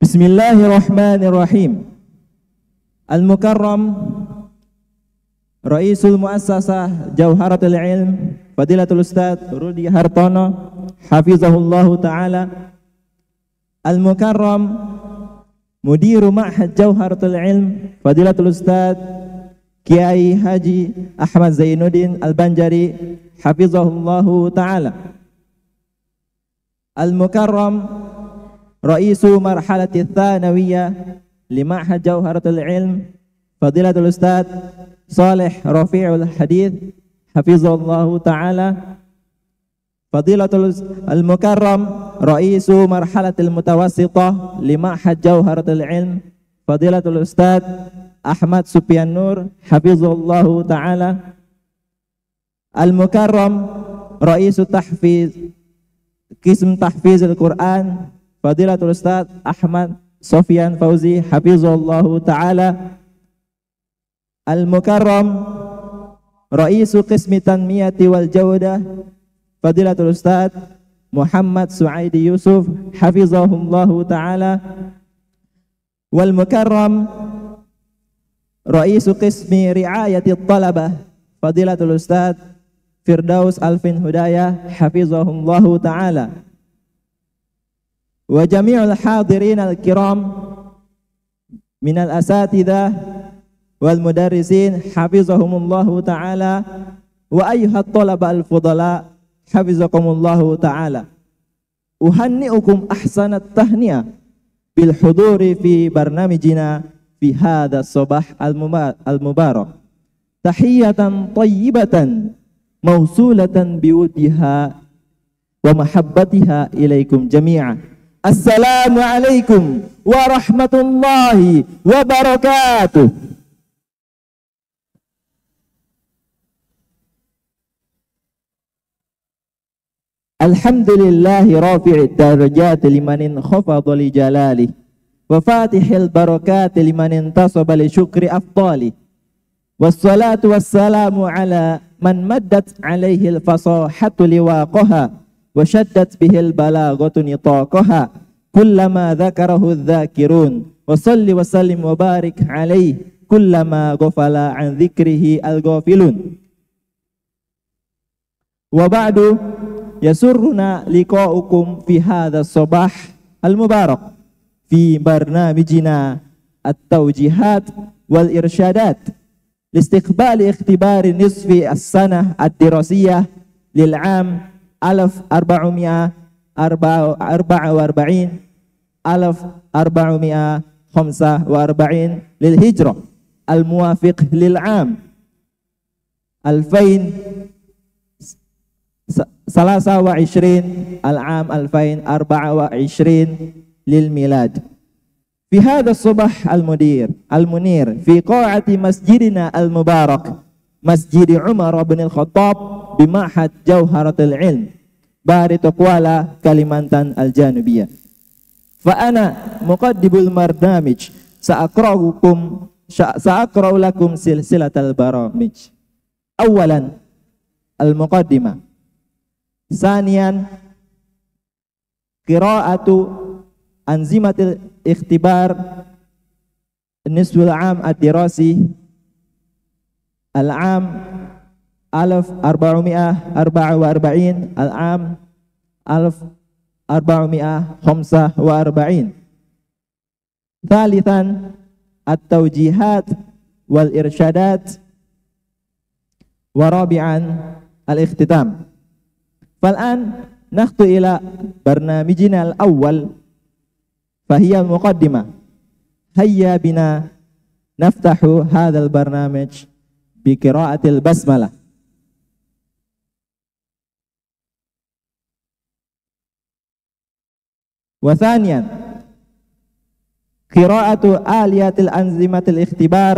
بسم الله الرحمن الرحيم المكرم رئيس المؤسسة جوهرة العلم فضيلة الأستاذ رودي هارتونو حفظه الله تعالى المكرم مدير معهد جوهرة العلم فضيلة الأستاذ كياي هاجي أحمد زين الدين البنجري حفظه الله تعالى المكرم رئيس مرحلة الثانوية لمعهد جوهرة العلم فضيلة الأستاذ صالح رفيع الحديث حفظه الله تعالى فضيلة المكرم رئيس مرحلة المتوسطة لمعهد جوهرة العلم فضيلة الأستاذ أحمد سبيان نور حفظه الله تعالى المكرم رئيس تحفيز قسم تحفيز القرآن Fadilatul Ustaz Ahmad Sofian Fauzi hafizallahu taala Al-Mukarram Raisu Qismi Tanmiyati wal Jaudah Fadilatul Ustaz Muhammad Suaidi Yusuf hafizahullahu taala wal Mukarram Raisu Qismi Riayati Talabah Fadilatul Ustaz Firdaus Alfin Hudaya, hafizahullahu taala وجميع الحاضرين الكرام من الأساتذة والمدرسين حفظهم الله تعالى وأيها الطلبة الفضلاء حفظكم الله تعالى أهنئكم أحسن التهنئة بالحضور في برنامجنا في هذا الصباح المبارك تحية طيبة موصولة بودها ومحبتها إليكم جميعا السلام عليكم ورحمة الله وبركاته الحمد لله رافع الدرجات لمن انخفض لجلاله وفاتح البركات لمن انتصب لشكر أفضاله والصلاة والسلام على من مدت عليه الفصاحة لواقها وشدت به البلاغة نطاقها كلما ذكره الذاكرون وصل وسلم وبارك عليه كلما غفل عن ذكره الغافلون وبعد يسرنا لقاؤكم في هذا الصباح المبارك في برنامجنا التوجيهات والإرشادات لاستقبال اختبار نصف السنة الدراسية للعام alaf arba'umia arba' arba'a arba'in alaf arba'umia khamsa wa arba'in lil hijrah al muwafiq lil am alfain salasa wa ishrin al am alfain arba'a wa ishrin lil milad في هذا الصبح المدير المنير في قاعة مسجدنا المبارك مسجد عمر بن الخطاب di bimahat jauharatul ilm bahari Tokwala Kalimantan Al-Janubiyah fa'ana muqaddibul mardamij sa'akra'ukum sa'akra'u lakum silsilatal baramij awalan al-muqaddimah sanian qira'atu anzimatil ikhtibar nisful am ad-dirasi al-am Alif arba'umi'ah arba'a wa arba'in al-am alaf arba'umi'ah khamsah wa arba'in thalithan at-tawjihat wal irsyadat wa rabi'an al-ikhtitam fal'an nakhtu ila barnamijina al-awwal fahiya muqaddimah hayya bina naftahu hadal barnamij bi kiraatil basmalah وثانيا قراءة آلية الأنظمة الاختبار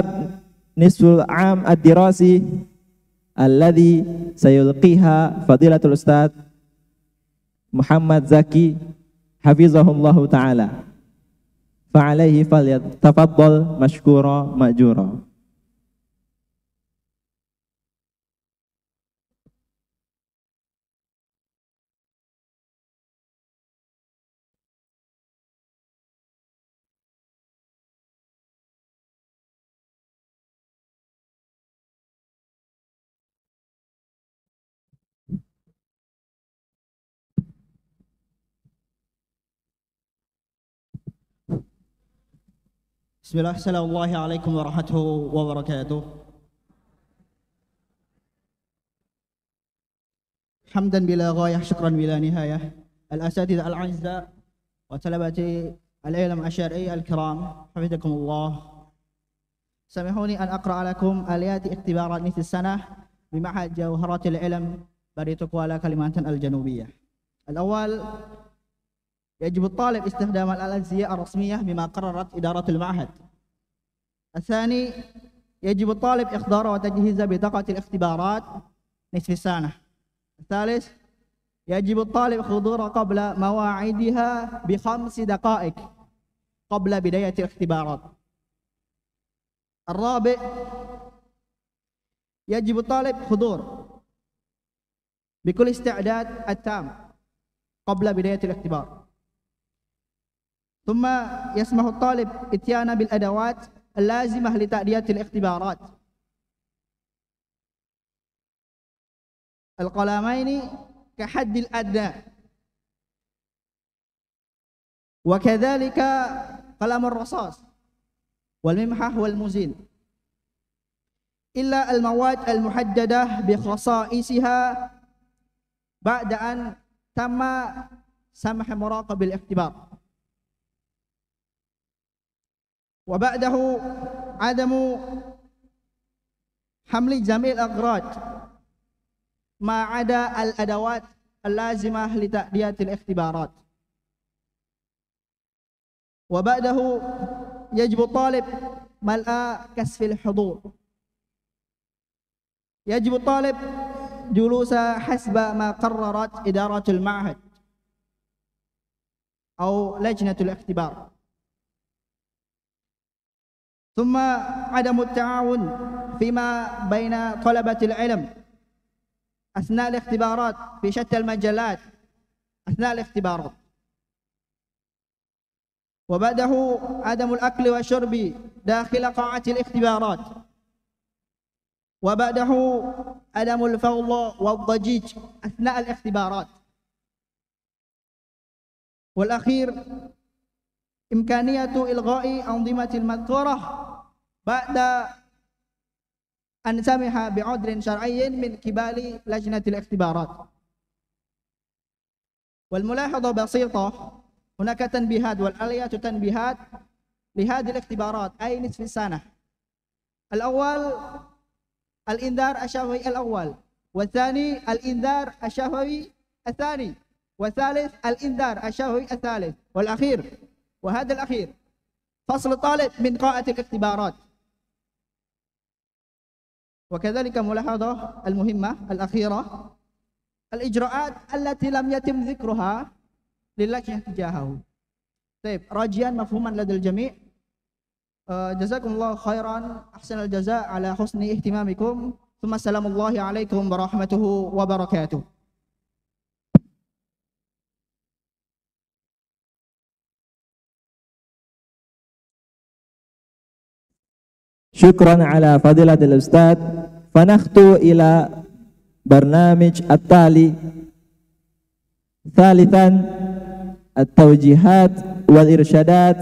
نصف العام الدراسي الذي سيلقيها فضيلة الأستاذ محمد زكي حفظه الله تعالى فعليه فليتفضل مشكورا مأجورا بسم الله السلام الله عليكم ورحمته وبركاته حمدا بلا غاية شكرا بلا نهاية الأساتذة الأعزاء وطلبة العلم الشرعي الكرام حفظكم الله سامحوني أن أقرأ لكم آليات اختبارات مثل السنة بمعهد جوهرات العلم بريتوكوالا كلمات الجنوبية الأول يجب الطالب استخدام الأنسية الرسمية بما قررت إدارة المعهد الثاني يجب الطالب إحضار وتجهيز بطاقة الاختبارات نصف سنة الثالث يجب الطالب حضور قبل مواعيدها بخمس دقائق قبل بداية الاختبارات الرابع يجب الطالب حضور بكل استعداد التام قبل بداية الاختبار ثم يسمح الطالب اتيانا بالأدوات اللازمة لتأدية الاختبارات القلمين كحد الأدنى وكذلك قلم الرصاص والممحة والمزيل إلا المواد المحددة بخصائصها بعد أن تم سمح مراقب الاختبار وبعده عدم حمل جميع الأغراض ما عدا الأدوات اللازمة لتأدية الاختبارات وبعده يجب الطالب ملء كسف الحضور يجب الطالب جلوس حسب ما قررت إدارة المعهد أو لجنة الاختبار ثم عدم التعاون فيما بين طلبة العلم أثناء الاختبارات في شتى المجلات أثناء الاختبارات وبعده عدم الأكل والشرب داخل قاعة الاختبارات وبعده عدم الفوضى والضجيج أثناء الاختبارات والأخير إمكانية إلغاء أنظمة المذكورة بعد أن سمح بعذر شرعي من قبل لجنة الاختبارات والملاحظة بسيطة هناك تنبيهات والآلية تنبيهات لهذه الاختبارات أي نصف السنة الأول الإنذار الشهوي الأول والثاني الإنذار الشهوي الثاني والثالث الإنذار الشهوي الثالث والأخير وهذا الأخير فصل طالب من قاعة الاختبارات وكذلك ملاحظة المهمة الأخيرة الإجراءات التي لم يتم ذكرها للجنة تجاهه طيب راجيا مفهوما لدى الجميع آه، جزاكم الله خيرا أحسن الجزاء على حسن اهتمامكم ثم السلام الله عليكم ورحمته وبركاته Syukran ala fadilatil ustad. Fanakhtu ila barnamij at-tali. Thalithan at-tawjihat wal irsyadat.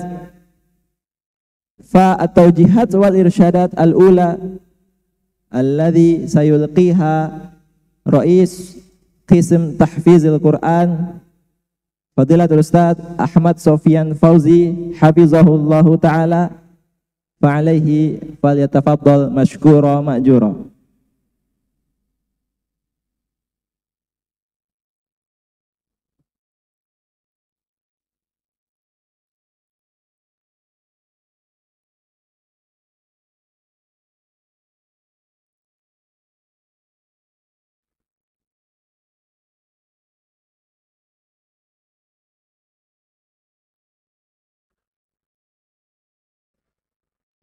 Fa at-tawjihat wal irsyadat al-ula alladhi sayulqiha Rais Qism Tahfizil Quran Fadilatul Ustaz Ahmad Sofian Fauzi Hafizahullahu Ta'ala fa'alaihi yatafaddal mashkura ma'jura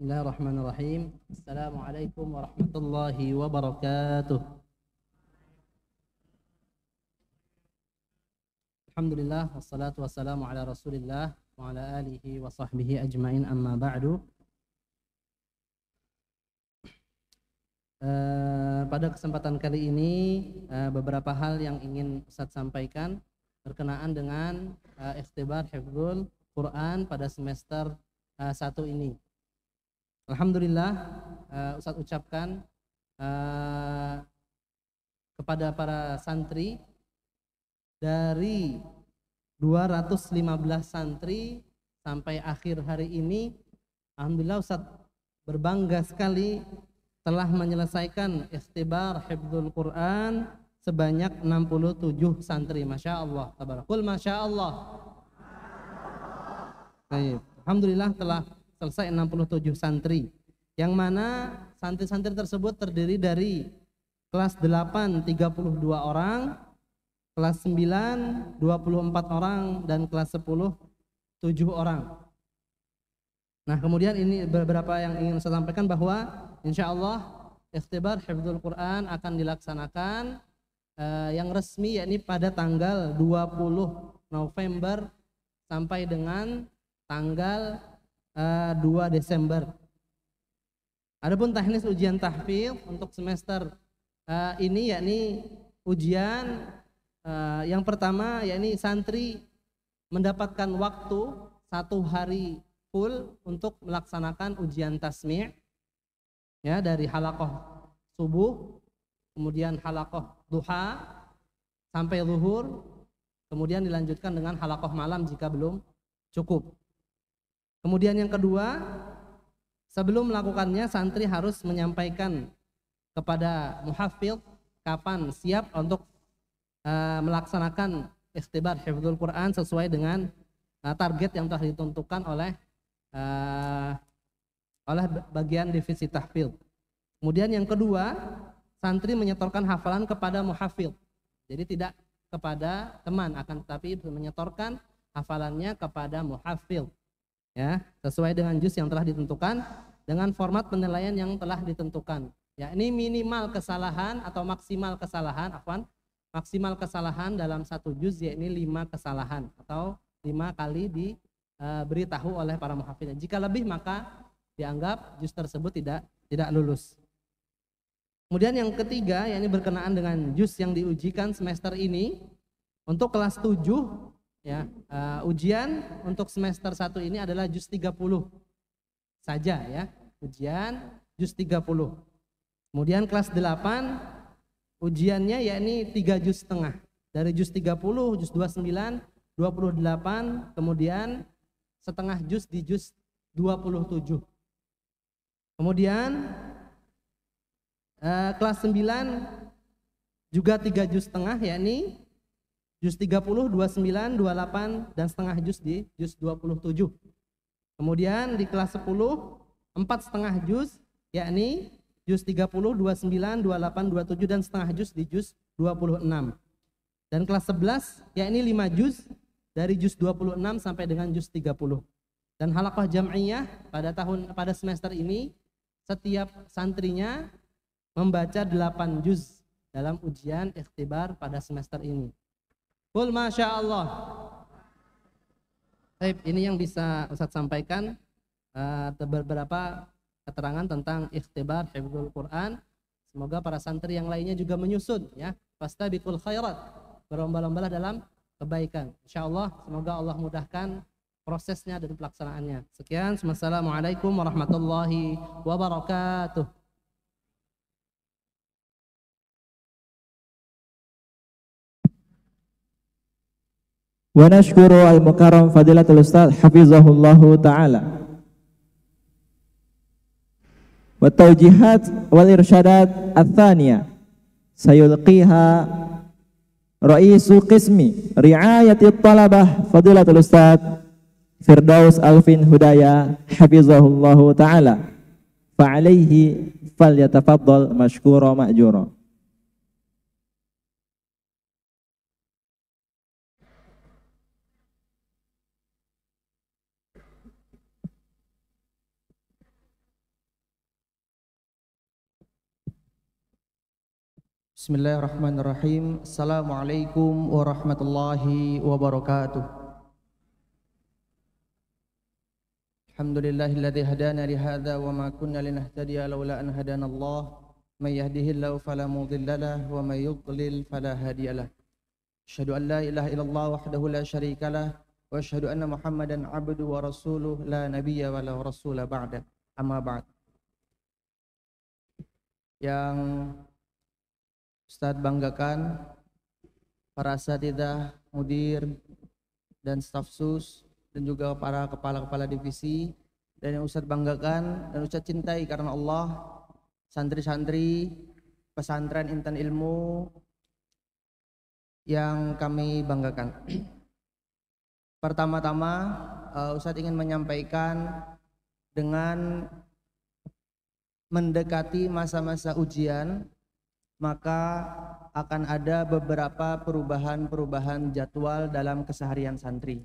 Bismillahirrahmanirrahim. Assalamualaikum warahmatullahi wabarakatuh. Alhamdulillah wassalatu wassalamu ala Rasulillah wa ala alihi wa sahbihi ajmain amma ba'du. Uh, pada kesempatan kali ini uh, beberapa hal yang ingin Ustaz sampaikan berkenaan dengan uh, ikhtibar hifdzul Quran pada semester uh, satu ini Alhamdulillah uh, eh, Ustadz ucapkan uh, kepada para santri dari 215 santri sampai akhir hari ini Alhamdulillah Ustadz berbangga sekali telah menyelesaikan istibar Hibdul Quran sebanyak 67 santri Masya Allah Tabarakul Masya Allah Alhamdulillah telah selesai 67 santri yang mana santri-santri tersebut terdiri dari kelas 8 32 orang, kelas 9 24 orang dan kelas 10 7 orang. Nah, kemudian ini beberapa yang ingin saya sampaikan bahwa insya Allah ikhtibar hifdul Quran akan dilaksanakan eh, yang resmi yakni pada tanggal 20 November sampai dengan tanggal 2 eh, Desember. Adapun teknis ujian tahfiz untuk semester uh, ini yakni ujian uh, yang pertama yakni santri mendapatkan waktu satu hari full untuk melaksanakan ujian tasmi' ya dari halakoh subuh kemudian halakoh duha sampai luhur kemudian dilanjutkan dengan halakoh malam jika belum cukup Kemudian yang kedua, sebelum melakukannya santri harus menyampaikan kepada muhafid kapan siap untuk uh, melaksanakan istibar hifdzul Quran sesuai dengan uh, target yang telah ditentukan oleh uh, oleh bagian divisi tahfil. Kemudian yang kedua, santri menyetorkan hafalan kepada muhafil. Jadi tidak kepada teman akan tetapi menyetorkan hafalannya kepada muhafil ya sesuai dengan jus yang telah ditentukan dengan format penilaian yang telah ditentukan ya ini minimal kesalahan atau maksimal kesalahan afwan maksimal kesalahan dalam satu juz yakni lima kesalahan atau lima kali diberitahu eh, e, oleh para muhafidz jika lebih maka dianggap jus tersebut tidak tidak lulus kemudian yang ketiga yakni berkenaan dengan jus yang diujikan semester ini untuk kelas 7 Ya, uh, ujian untuk semester 1 ini adalah juz 30 saja ya. Ujian juz 30. Kemudian kelas 8 ujiannya yakni 3 juz setengah. Dari juz 30, juz 29, 28, kemudian setengah juz di juz 27. Kemudian eh, kelas 9 juga 3 juz setengah yakni juz 30, 29, 28 dan setengah juz di juz 27. Kemudian di kelas 10 empat setengah juz yakni juz 30, 29, 28, 27 dan setengah juz di juz 26. Dan kelas 11 yakni 5 juz dari juz 26 sampai dengan juz 30. Dan halaqah jam'iyah pada tahun pada semester ini setiap santrinya membaca 8 juz dalam ujian ikhtibar pada semester ini. Kul Masya Allah. Baik, ini yang bisa Ustaz sampaikan uh, beberapa keterangan tentang ikhtibar Hibdul Quran. Semoga para santri yang lainnya juga menyusun ya. pasta bikul khairat. berombal-ombalah dalam kebaikan. Insya Allah, semoga Allah mudahkan prosesnya dan pelaksanaannya. Sekian, wassalamualaikum warahmatullahi wabarakatuh. wa nashkuru al-mukarram fadilatul ustaz hafizahullahu taala wa taujihat wal irsyadat ats-tsaniyah sayulqiha raisu qismi riayati talabah fadilatul ustaz Firdaus Alvin Hudaya hafizahullahu taala fa fal falyatafaddal mashkura ma'jura Bismillahirrahmanirrahim. Assalamualaikum warahmatullahi wabarakatuh. Alhamdulillahilladzi hadana li hadza wa ma kunna linahtadiya laula an hadana Allah. May yahdihillahu fala mudilla lahu wa may yudlil fala hadiya lahu. Asyhadu an la ilaha illallah wahdahu la syarika lah wa asyhadu anna Muhammadan abdu wa rasuluh la nabiyya wa la rasula ba'da. Amma ba'd. Yang Ustadz banggakan para satidah, mudir, dan staf sus, dan juga para kepala-kepala divisi, dan yang Ustadz banggakan dan Ustadz cintai karena Allah, santri-santri, pesantren intan ilmu, yang kami banggakan. Pertama-tama, eh, Ustadz ingin menyampaikan dengan mendekati masa-masa ujian maka akan ada beberapa perubahan-perubahan jadwal dalam keseharian santri.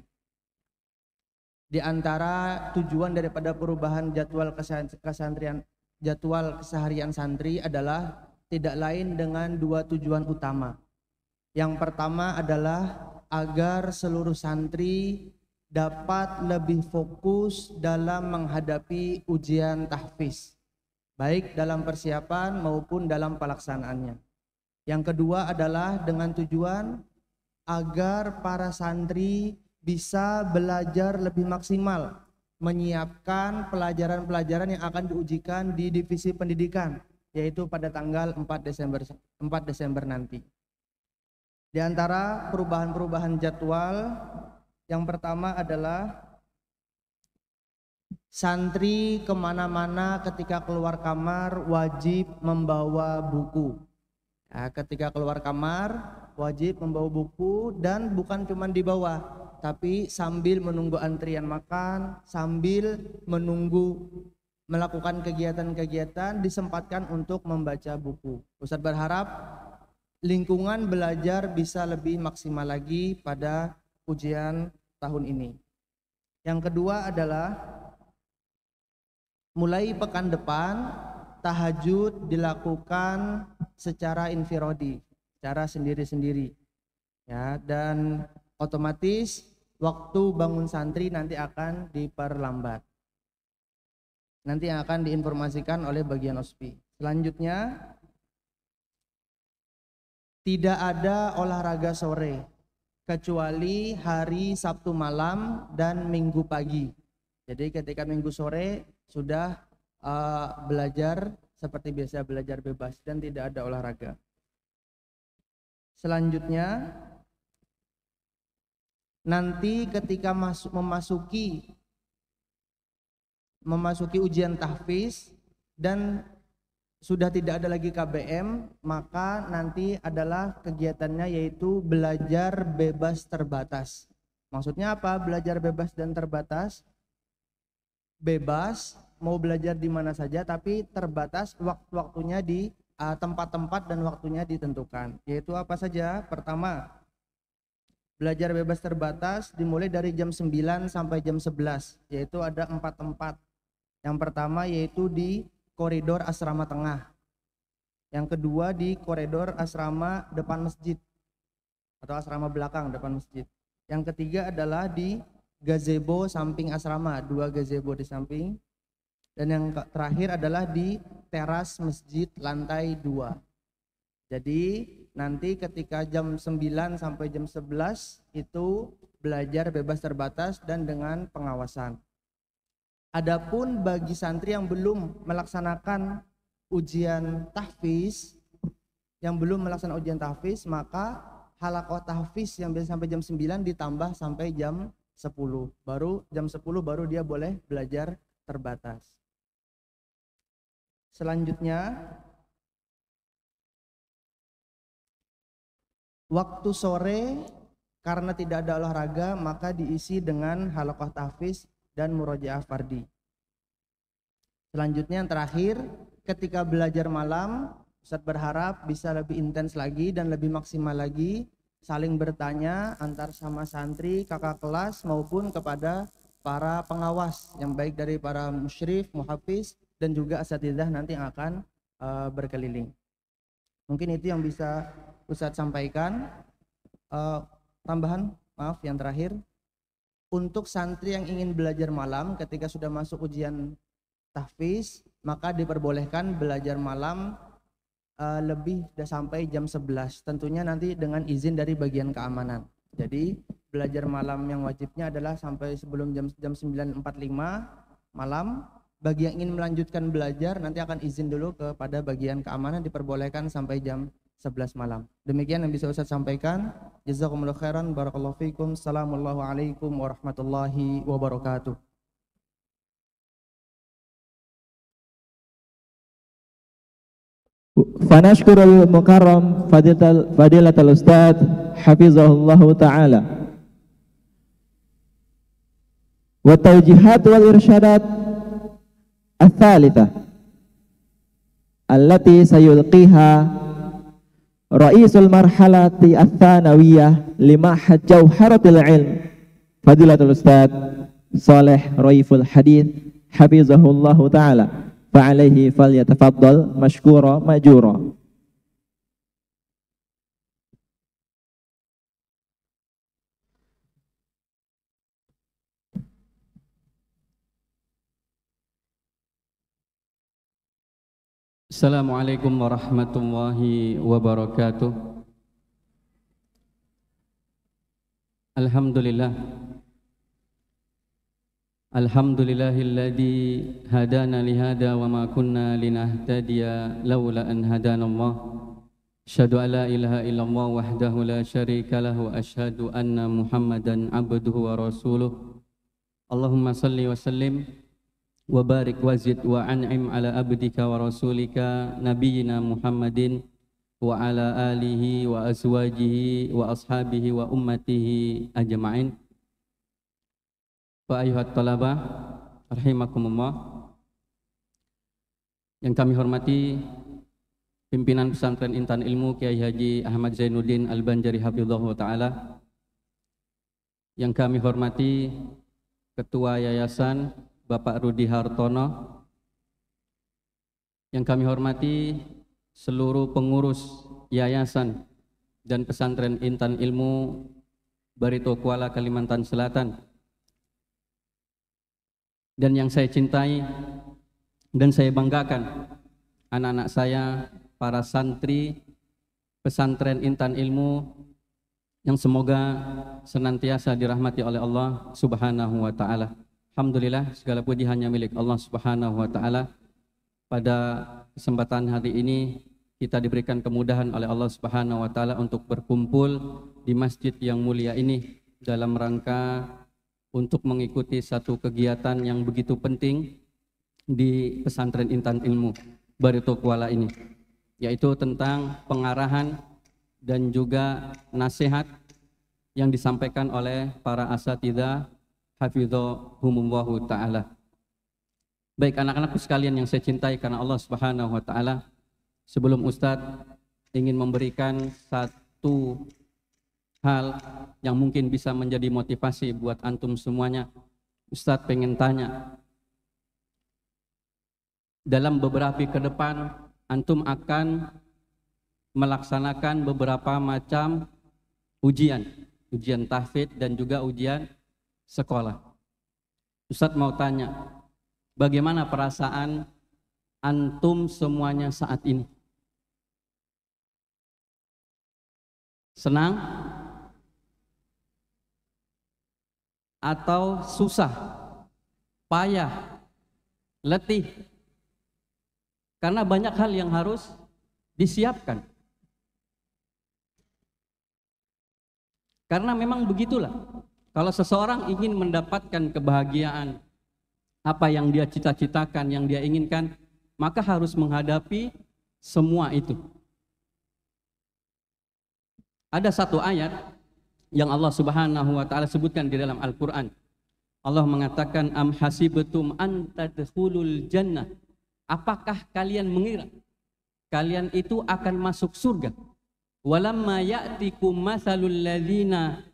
Di antara tujuan daripada perubahan jadwal kesantrian jadwal keseharian santri adalah tidak lain dengan dua tujuan utama. Yang pertama adalah agar seluruh santri dapat lebih fokus dalam menghadapi ujian tahfiz baik dalam persiapan maupun dalam pelaksanaannya. Yang kedua adalah dengan tujuan agar para santri bisa belajar lebih maksimal, menyiapkan pelajaran-pelajaran yang akan diujikan di divisi pendidikan, yaitu pada tanggal 4 Desember 4 Desember nanti. Di antara perubahan-perubahan jadwal, yang pertama adalah Santri kemana-mana ketika keluar kamar wajib membawa buku. Nah, ketika keluar kamar wajib membawa buku dan bukan cuma di bawah, tapi sambil menunggu antrian makan, sambil menunggu melakukan kegiatan-kegiatan disempatkan untuk membaca buku. Ustadz berharap lingkungan belajar bisa lebih maksimal lagi pada ujian tahun ini. Yang kedua adalah mulai pekan depan tahajud dilakukan secara infirodi, cara sendiri-sendiri. Ya, dan otomatis waktu bangun santri nanti akan diperlambat. Nanti akan diinformasikan oleh bagian OSPI. Selanjutnya tidak ada olahraga sore kecuali hari Sabtu malam dan Minggu pagi. Jadi ketika Minggu sore sudah uh, belajar seperti biasa belajar bebas dan tidak ada olahraga. Selanjutnya nanti ketika masuk memasuki memasuki ujian tahfiz dan sudah tidak ada lagi KBM, maka nanti adalah kegiatannya yaitu belajar bebas terbatas. Maksudnya apa? Belajar bebas dan terbatas bebas mau belajar di mana saja tapi terbatas waktu-waktunya di eh, tempat-tempat uh, dan waktunya ditentukan yaitu apa saja pertama belajar bebas terbatas dimulai dari jam 9 sampai jam 11 yaitu ada empat tempat yang pertama yaitu di koridor asrama tengah yang kedua di koridor asrama depan masjid atau asrama belakang depan masjid yang ketiga adalah di gazebo samping asrama, dua gazebo di samping. Dan yang terakhir adalah di teras masjid lantai dua. Jadi nanti ketika jam 9 sampai jam 11 itu belajar bebas terbatas dan dengan pengawasan. Adapun bagi santri yang belum melaksanakan ujian tahfiz, yang belum melaksanakan ujian tahfiz, maka halakoh tahfiz yang biasa sampai jam 9 ditambah sampai jam 10. Baru jam 10 baru dia boleh belajar terbatas. Selanjutnya waktu sore karena tidak ada olahraga maka diisi dengan halaqah tahfiz dan murojaah fardi. Selanjutnya yang terakhir, ketika belajar malam, Ustadz berharap bisa lebih intens lagi dan lebih maksimal lagi saling bertanya antar sama santri, kakak kelas maupun kepada para pengawas yang baik dari para musyrif, muhafiz dan juga asatidah nanti akan uh, berkeliling. Mungkin itu yang bisa Ustadz sampaikan. Uh, tambahan, maaf yang terakhir. Untuk santri yang ingin belajar malam ketika sudah masuk ujian tahfiz, maka diperbolehkan belajar malam uh, lebih sampai jam 11 tentunya nanti dengan izin dari bagian keamanan jadi belajar malam yang wajibnya adalah sampai sebelum jam jam 9.45 malam bagi yang ingin melanjutkan belajar nanti akan izin dulu kepada bagian keamanan diperbolehkan sampai jam 11 malam. Demikian yang bisa Ustaz sampaikan. Jazakumullah khairan barakallahu fikum. Assalamualaikum warahmatullahi wabarakatuh. فنشكر المكرم فضيلة الأستاذ حفظه الله تعالى والتوجيهات والإرشادات الثالثة التي سيلقيها رئيس المرحلة الثانوية لمعهد جوهرة العلم فضيلة الأستاذ صالح ريف الحديث حفظه الله تعالى فعليه فليتفضل مشكورا ماجورا Assalamualaikum warahmatullahi wabarakatuh Alhamdulillah Alhamdulillahilladzi hadana lihada wa ma kunna linahtadiya laula an hadanallah Asyhadu an la ilaha illallah wahdahu la syarika lah wa asyhadu anna Muhammadan abduhu wa rasuluh Allahumma salli wa sallim wa barik wa zid wa an'im ala abdika wa rasulika nabiyyina Muhammadin wa ala alihi wa azwajihi wa ashabihi wa ummatihi ajma'in wa ayuhat talabah rahimakumullah yang kami hormati pimpinan pesantren intan ilmu Kiai Haji Ahmad Zainuddin Al-Banjari Habibullah Ta'ala yang kami hormati Ketua Yayasan Bapak Rudi Hartono, yang kami hormati seluruh pengurus yayasan dan pesantren Intan Ilmu Barito Kuala Kalimantan Selatan dan yang saya cintai dan saya banggakan anak-anak saya para santri pesantren Intan Ilmu yang semoga senantiasa dirahmati oleh Allah Subhanahu wa taala. Alhamdulillah segala puji hanya milik Allah Subhanahu wa taala. Pada kesempatan hari ini kita diberikan kemudahan oleh Allah Subhanahu wa taala untuk berkumpul di masjid yang mulia ini dalam rangka untuk mengikuti satu kegiatan yang begitu penting di pesantren Intan Ilmu Barito Kuala ini yaitu tentang pengarahan dan juga nasihat yang disampaikan oleh para asatidah hafizahumullahu taala. Baik anak-anakku sekalian yang saya cintai karena Allah Subhanahu wa taala, sebelum Ustadz ingin memberikan satu hal yang mungkin bisa menjadi motivasi buat antum semuanya. Ustadz pengen tanya, dalam beberapa ke depan antum akan melaksanakan beberapa macam ujian, ujian tahfidz dan juga ujian sekolah. Ustadz mau tanya, bagaimana perasaan antum semuanya saat ini? Senang atau susah, payah, letih? Karena banyak hal yang harus disiapkan. Karena memang begitulah kalau seseorang ingin mendapatkan kebahagiaan, apa yang dia cita-citakan, yang dia inginkan, maka harus menghadapi semua itu. Ada satu ayat yang Allah Subhanahu wa taala sebutkan di dalam Al-Qur'an. Allah mengatakan am hasibatum an tadkhulul jannah. Apakah kalian mengira kalian itu akan masuk surga? Walamma ya'tikum masalul ladzina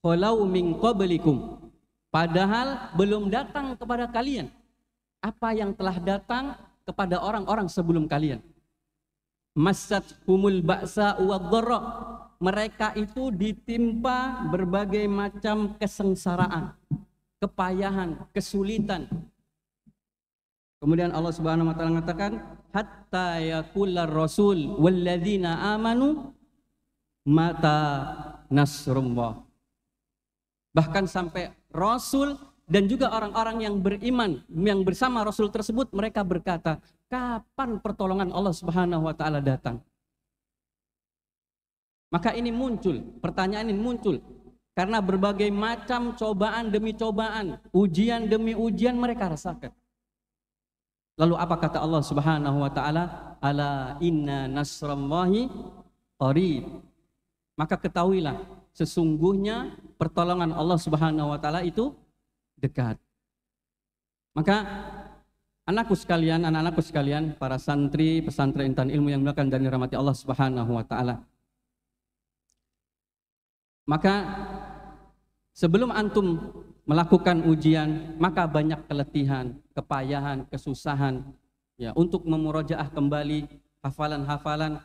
kalau min padahal belum datang kepada kalian apa yang telah datang kepada orang-orang sebelum kalian masat humul ba'sa wadzarra mereka itu ditimpa berbagai macam kesengsaraan kepayahan kesulitan Kemudian Allah Subhanahu wa taala mengatakan hatta yakullar rasul walladzina amanu mata nasrullah bahkan sampai Rasul dan juga orang-orang yang beriman yang bersama Rasul tersebut mereka berkata, kapan pertolongan Allah Subhanahu wa taala datang? Maka ini muncul, pertanyaan ini muncul karena berbagai macam cobaan demi cobaan, ujian demi ujian mereka rasakan. Lalu apa kata Allah Subhanahu wa taala? Ala inna nasrallahi qarib. Maka ketahuilah sesungguhnya pertolongan Allah Subhanahu wa taala itu dekat. Maka anakku sekalian, anak-anakku sekalian, para santri pesantren intan ilmu yang melakukan dan dirahmati Allah Subhanahu wa taala. Maka sebelum antum melakukan ujian, maka banyak keletihan, kepayahan, kesusahan ya untuk memurojaah kembali hafalan-hafalan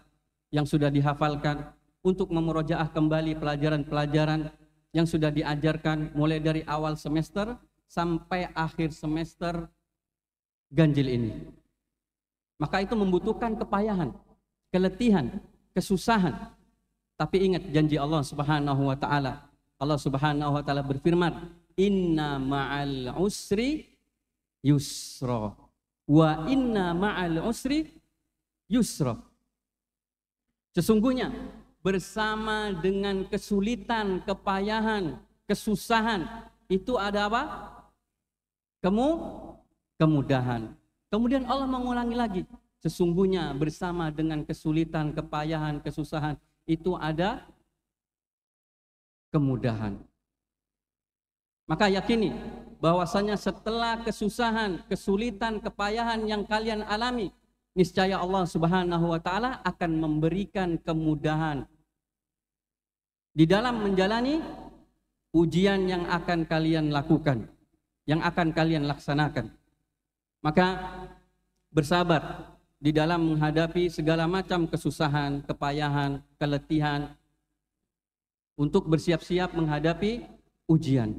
yang sudah dihafalkan, untuk memurojaah kembali pelajaran-pelajaran yang sudah diajarkan mulai dari awal semester sampai akhir semester ganjil ini. Maka itu membutuhkan kepayahan, keletihan, kesusahan. Tapi ingat janji Allah Subhanahu wa taala. Allah Subhanahu wa taala berfirman, "Inna ma'al usri yusra." Wa inna ma'al usri yusra. Sesungguhnya bersama dengan kesulitan, kepayahan, kesusahan, itu ada apa? Kemu kemudahan. Kemudian Allah mengulangi lagi, sesungguhnya bersama dengan kesulitan, kepayahan, kesusahan itu ada kemudahan. Maka yakini bahwasanya setelah kesusahan, kesulitan, kepayahan yang kalian alami, niscaya Allah Subhanahu wa taala akan memberikan kemudahan di dalam menjalani ujian yang akan kalian lakukan, yang akan kalian laksanakan. Maka bersabar di dalam menghadapi segala macam kesusahan, kepayahan, keletihan untuk bersiap-siap menghadapi ujian.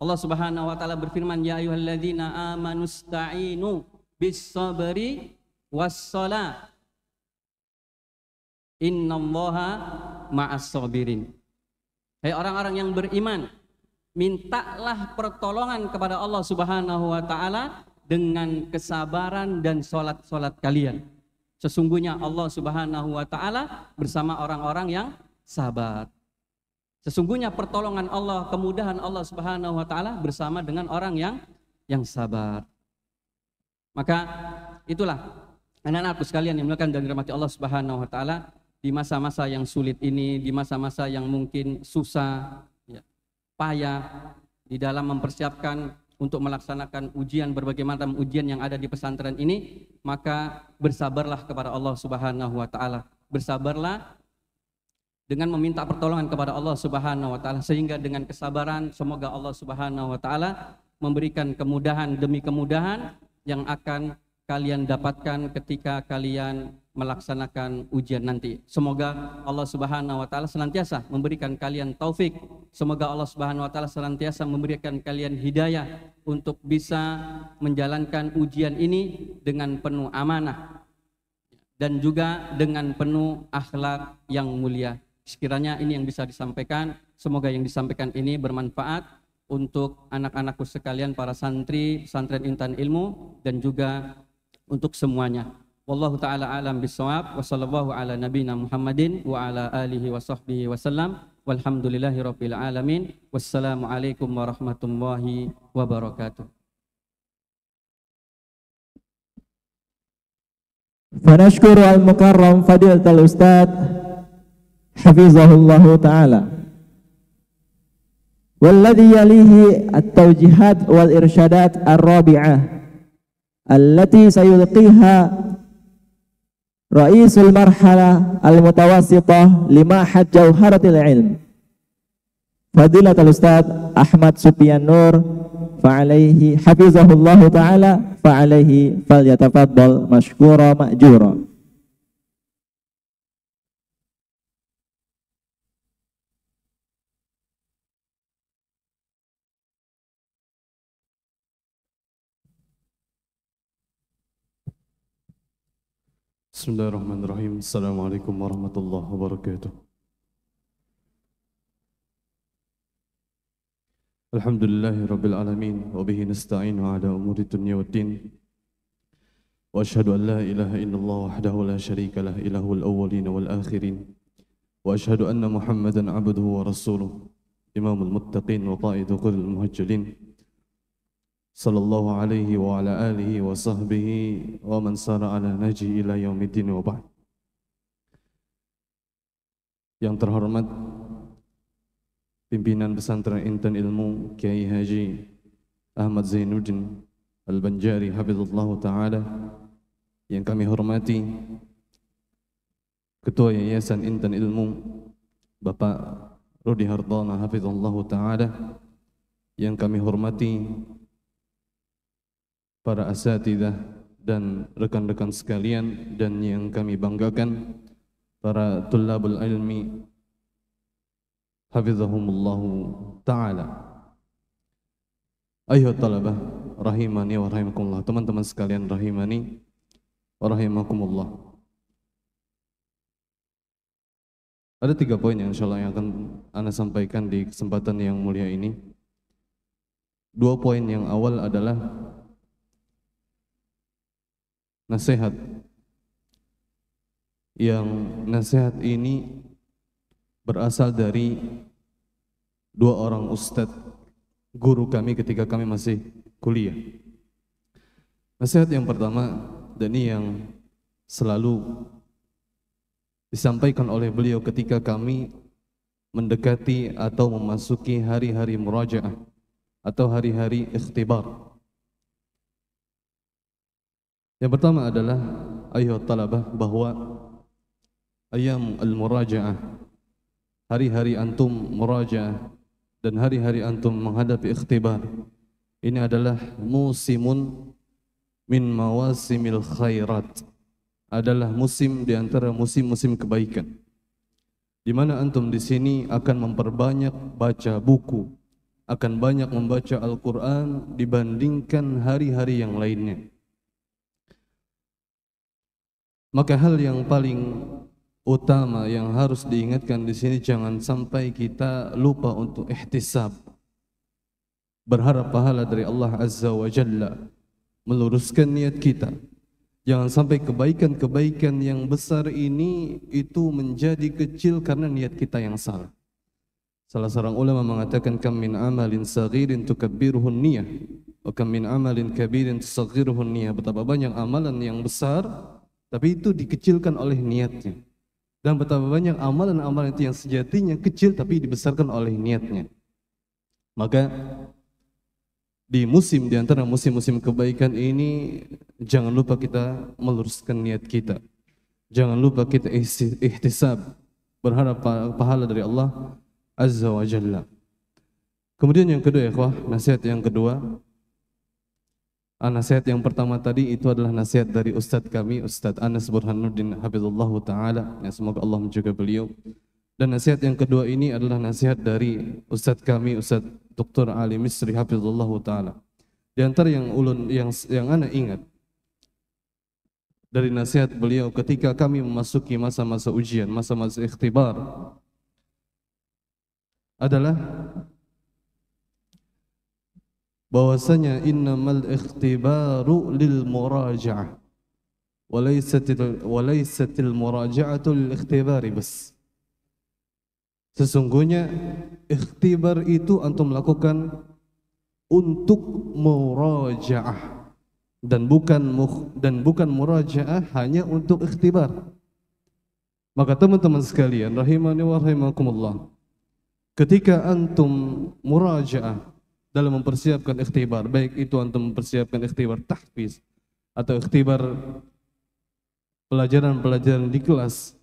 Allah Subhanahu wa taala berfirman, "Ya ayyuhalladzina amanu bis-sabri was Innallaha ma'as sabirin. hey, orang-orang yang beriman, mintalah pertolongan kepada Allah Subhanahu wa taala dengan kesabaran dan salat-salat kalian. Sesungguhnya Allah Subhanahu wa taala bersama orang-orang yang sabar. Sesungguhnya pertolongan Allah, kemudahan Allah Subhanahu wa taala bersama dengan orang yang yang sabar. Maka itulah anak-anakku sekalian yang melakukan dan dirahmati Allah Subhanahu wa taala, di masa-masa yang sulit ini, di masa-masa yang mungkin susah, ya, payah di dalam mempersiapkan untuk melaksanakan ujian berbagai macam ujian yang ada di pesantren ini, maka bersabarlah kepada Allah Subhanahu wa taala. Bersabarlah dengan meminta pertolongan kepada Allah Subhanahu wa taala sehingga dengan kesabaran semoga Allah Subhanahu wa taala memberikan kemudahan demi kemudahan yang akan kalian dapatkan ketika kalian melaksanakan ujian nanti. Semoga Allah Subhanahu wa taala senantiasa memberikan kalian taufik. Semoga Allah Subhanahu wa taala senantiasa memberikan kalian hidayah untuk bisa menjalankan ujian ini dengan penuh amanah dan juga dengan penuh akhlak yang mulia. Sekiranya ini yang bisa disampaikan, semoga yang disampaikan ini bermanfaat untuk anak-anakku sekalian para santri, santri intan ilmu dan juga untuk semuanya. Wallahu taala alam bisawab wa sallallahu ala nabina Muhammadin wa ala alihi wa sahbihi wa sallam walhamdulillahi rabbil alamin wassalamualaikum warahmatullahi wabarakatuh فنشكر المكرم فضيلة الأستاذ حفظه الله تعالى والذي يليه التوجيهات والإرشادات الرابعة التي سيلقيها Ra'isul marhala al-mutawasitah lima jauharatil ilm. Fadilatul Ustaz Ahmad Supian Nur fa'alaihi hafizahullahu ta'ala fa'alaihi falyatafaddal mashkura ma'jura. بسم الله الرحمن الرحيم السلام عليكم ورحمة الله وبركاته الحمد لله رب العالمين وبه نستعين على أمور الدنيا والدين وأشهد أن لا إله إلا الله وحده لا شريك له إله الأولين والآخرين وأشهد أن محمدا عبده ورسوله إمام المتقين وقائد قل المهجلين صلى الله عليه وعلى آله وصحبه ومن سار على نجي إلى يوم الدين وبعد Yang terhormat Pimpinan Pesantren Intan Ilmu Kiai Haji Ahmad Zainuddin Al-Banjari Habibullah Ta'ala Yang kami hormati Ketua Yayasan Intan Ilmu Bapak Rudi Hardana Habibullah Ta'ala Yang kami hormati para asatidah dan rekan-rekan sekalian dan yang kami banggakan para tulabul ilmi hafizahumullahu taala Ayo talabah rahimani wa rahimakumullah teman-teman sekalian rahimani wa rahimakumullah ada tiga poin yang insyaallah yang akan Anda sampaikan di kesempatan yang mulia ini dua poin yang awal adalah nasihat yang nasihat ini berasal dari dua orang ustadz guru kami ketika kami masih kuliah. Nasihat yang pertama dan ini yang selalu disampaikan oleh beliau ketika kami mendekati atau memasuki hari-hari murajaah atau hari-hari ikhtibar. Yang pertama adalah ayat talabah bahwa ayam al-murajaah hari-hari antum murajaah dan hari-hari antum menghadapi ikhtibar ini adalah musimun min mawasimil khairat adalah musim di antara musim-musim kebaikan di mana antum di sini akan memperbanyak baca buku akan banyak membaca Al-Qur'an dibandingkan hari-hari yang lainnya maka hal yang paling utama yang harus diingatkan di sini jangan sampai kita lupa untuk ihtisab. Berharap pahala dari Allah Azza wa Jalla. Meluruskan niat kita. Jangan sampai kebaikan-kebaikan yang besar ini itu menjadi kecil karena niat kita yang salah. Salah seorang ulama mengatakan kam min amalin saghirin tukabbiruhun niyah wa kam min amalin kabirin tusaghiruhun niyah. Betapa banyak amalan yang besar tapi itu dikecilkan oleh niatnya. Dan betapa banyak amalan-amalan itu yang sejatinya kecil tapi dibesarkan oleh niatnya. Maka di musim di antara musim-musim kebaikan ini jangan lupa kita meluruskan niat kita. Jangan lupa kita ihtisab, berharap pahala dari Allah Azza wa Jalla. Kemudian yang kedua ya nasihat yang kedua Ah, nasihat yang pertama tadi itu adalah nasihat dari Ustadz kami, Ustadz Anas Burhanuddin Habibullah Ta'ala. Ya, semoga Allah menjaga beliau. Dan nasihat yang kedua ini adalah nasihat dari Ustadz kami, Ustadz Dr. Ali Misri Habibullah Ta'ala. Di antara yang ulun yang yang ana ingat dari nasihat beliau ketika kami memasuki masa-masa ujian, masa-masa ikhtibar adalah bahwasanya innamal ikhtibaru lil muraja'ah walaysatil walaisatil muraja'atu lil ikhtibari bas Sesungguhnya ikhtibar itu antum lakukan untuk murajaah dan bukan muh, dan bukan murajaah hanya untuk ikhtibar. Maka teman-teman sekalian rahimani wa rahimakumullah. Ketika antum murajaah dalam mempersiapkan ikhtibar baik itu antum mempersiapkan ikhtibar tahfiz atau ikhtibar pelajaran-pelajaran di kelas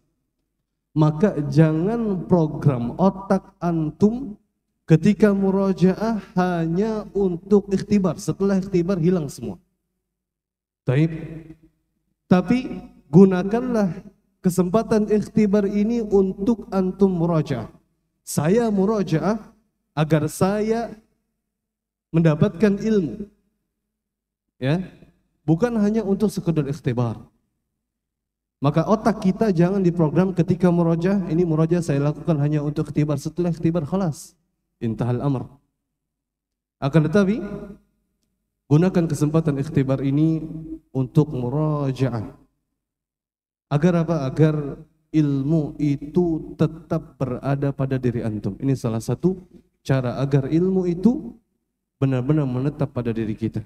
maka jangan program otak antum ketika murojaah hanya untuk ikhtibar setelah ikhtibar hilang semua Taib. tapi gunakanlah kesempatan ikhtibar ini untuk antum murojaah saya murojaah agar saya mendapatkan ilmu. Ya. Bukan hanya untuk sekedar ikhtibar. Maka otak kita jangan diprogram ketika murojaah ini murojaah saya lakukan hanya untuk ikhtibar. Setelah ikhtibar khalas, intahal amr. Akan tetapi, gunakan kesempatan ikhtibar ini untuk murojaah Agar apa? Agar ilmu itu tetap berada pada diri antum. Ini salah satu cara agar ilmu itu benar-benar menetap pada diri kita.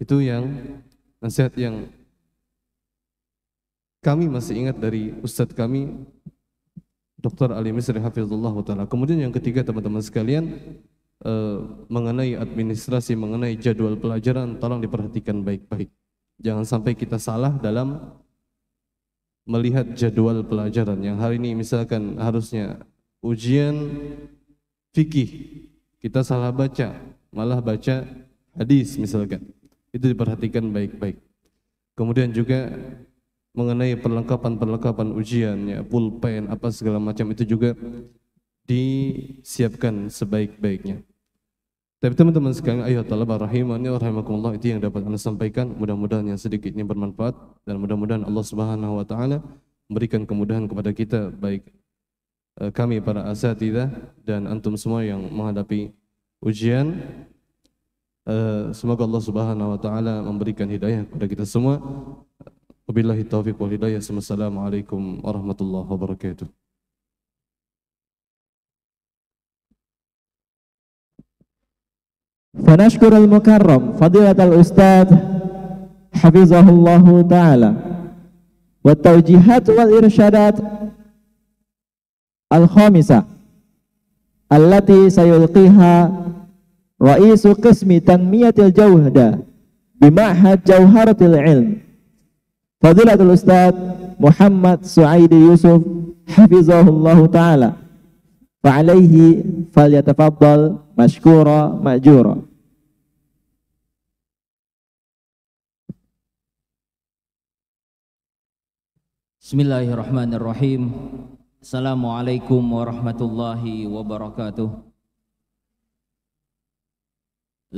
Itu yang nasihat yang kami masih ingat dari Ustadz kami Dr. Ali Misri Hafizullah Ta'ala. Kemudian yang ketiga teman-teman sekalian eh, mengenai administrasi, mengenai jadwal pelajaran tolong diperhatikan baik-baik. Jangan sampai kita salah dalam melihat jadwal pelajaran yang hari ini misalkan harusnya ujian fikih kita salah baca, malah baca hadis misalkan. Itu diperhatikan baik-baik. Kemudian juga mengenai perlengkapan-perlengkapan ujiannya, pulpen, apa segala macam itu juga disiapkan sebaik-baiknya. Tapi teman-teman sekalian, ayo talabah rahimahnya rahimakumullah itu yang dapat anda sampaikan. Mudah-mudahan yang sedikitnya bermanfaat dan mudah-mudahan Allah Subhanahu wa taala memberikan kemudahan kepada kita baik Eh, kami para asatidah dan antum semua yang menghadapi ujian. Eh, semoga Allah Subhanahu wa taala memberikan hidayah kepada kita semua. Wabillahi taufiq wal hidayah. Assalamualaikum warahmatullahi wabarakatuh. فنشكر المكرم فضيلة الأستاذ حفظه الله تعالى والتوجيهات والإرشادات al khamisa allati sayulqiha ra'isu qismi tanmiyatil jauhda, bima'had jauharatil ilm Fadilatul Ustaz Muhammad Suaidi Yusuf hafizahullah taala fal falyatafaddal mashkura ma'jura Bismillahirrahmanirrahim Assalamualaikum warahmatullahi wabarakatuh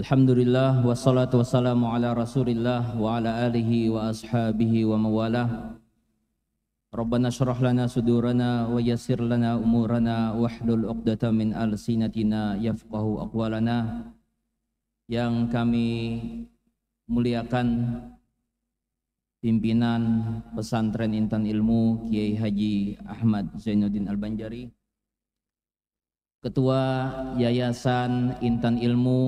Alhamdulillah wassalatu wassalamu ala rasulillah wa ala alihi wa ashabihi wa mawalah Rabbana syrah lana sudurana wa yassir lana umurana wa wahlul uqdata min alsinatina yafqahu aqwalana yang kami muliakan pimpinan pesantren Intan Ilmu Kiai Haji Ahmad Zainuddin Al-Banjari, Ketua Yayasan Intan Ilmu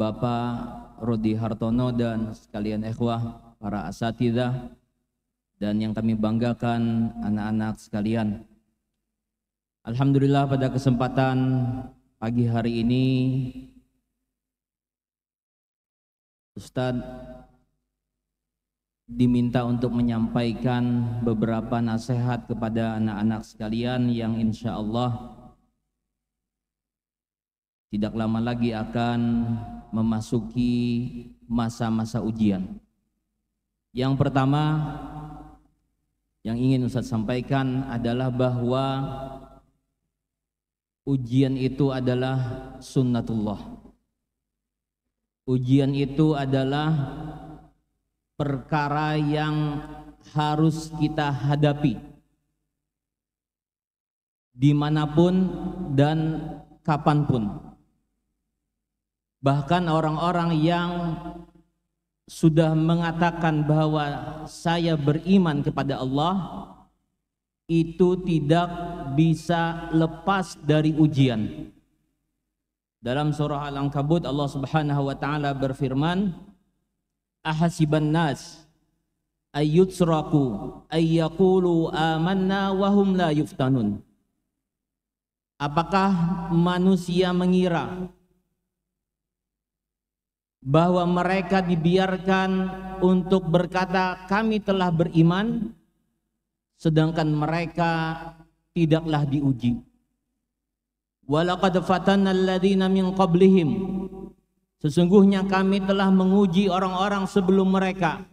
Bapak Rodi Hartono dan sekalian ikhwah para asatidah dan yang kami banggakan anak-anak sekalian. Alhamdulillah pada kesempatan pagi hari ini Ustadz diminta untuk menyampaikan beberapa nasihat kepada anak-anak sekalian yang insya Allah tidak lama lagi akan memasuki masa-masa ujian. Yang pertama yang ingin Ustaz sampaikan adalah bahwa ujian itu adalah sunnatullah. Ujian itu adalah perkara yang harus kita hadapi dimanapun dan kapanpun bahkan orang-orang yang sudah mengatakan bahwa saya beriman kepada Allah itu tidak bisa lepas dari ujian. Dalam surah Al-Ankabut Allah Subhanahu wa taala berfirman, ahasiban nas ayyutsraku ayyaqulu amanna wahum la yuftanun Apakah manusia mengira bahwa mereka dibiarkan untuk berkata kami telah beriman sedangkan mereka tidaklah diuji. Walaqad fatanna alladziina min qablihim Sesungguhnya kami telah menguji orang-orang sebelum mereka.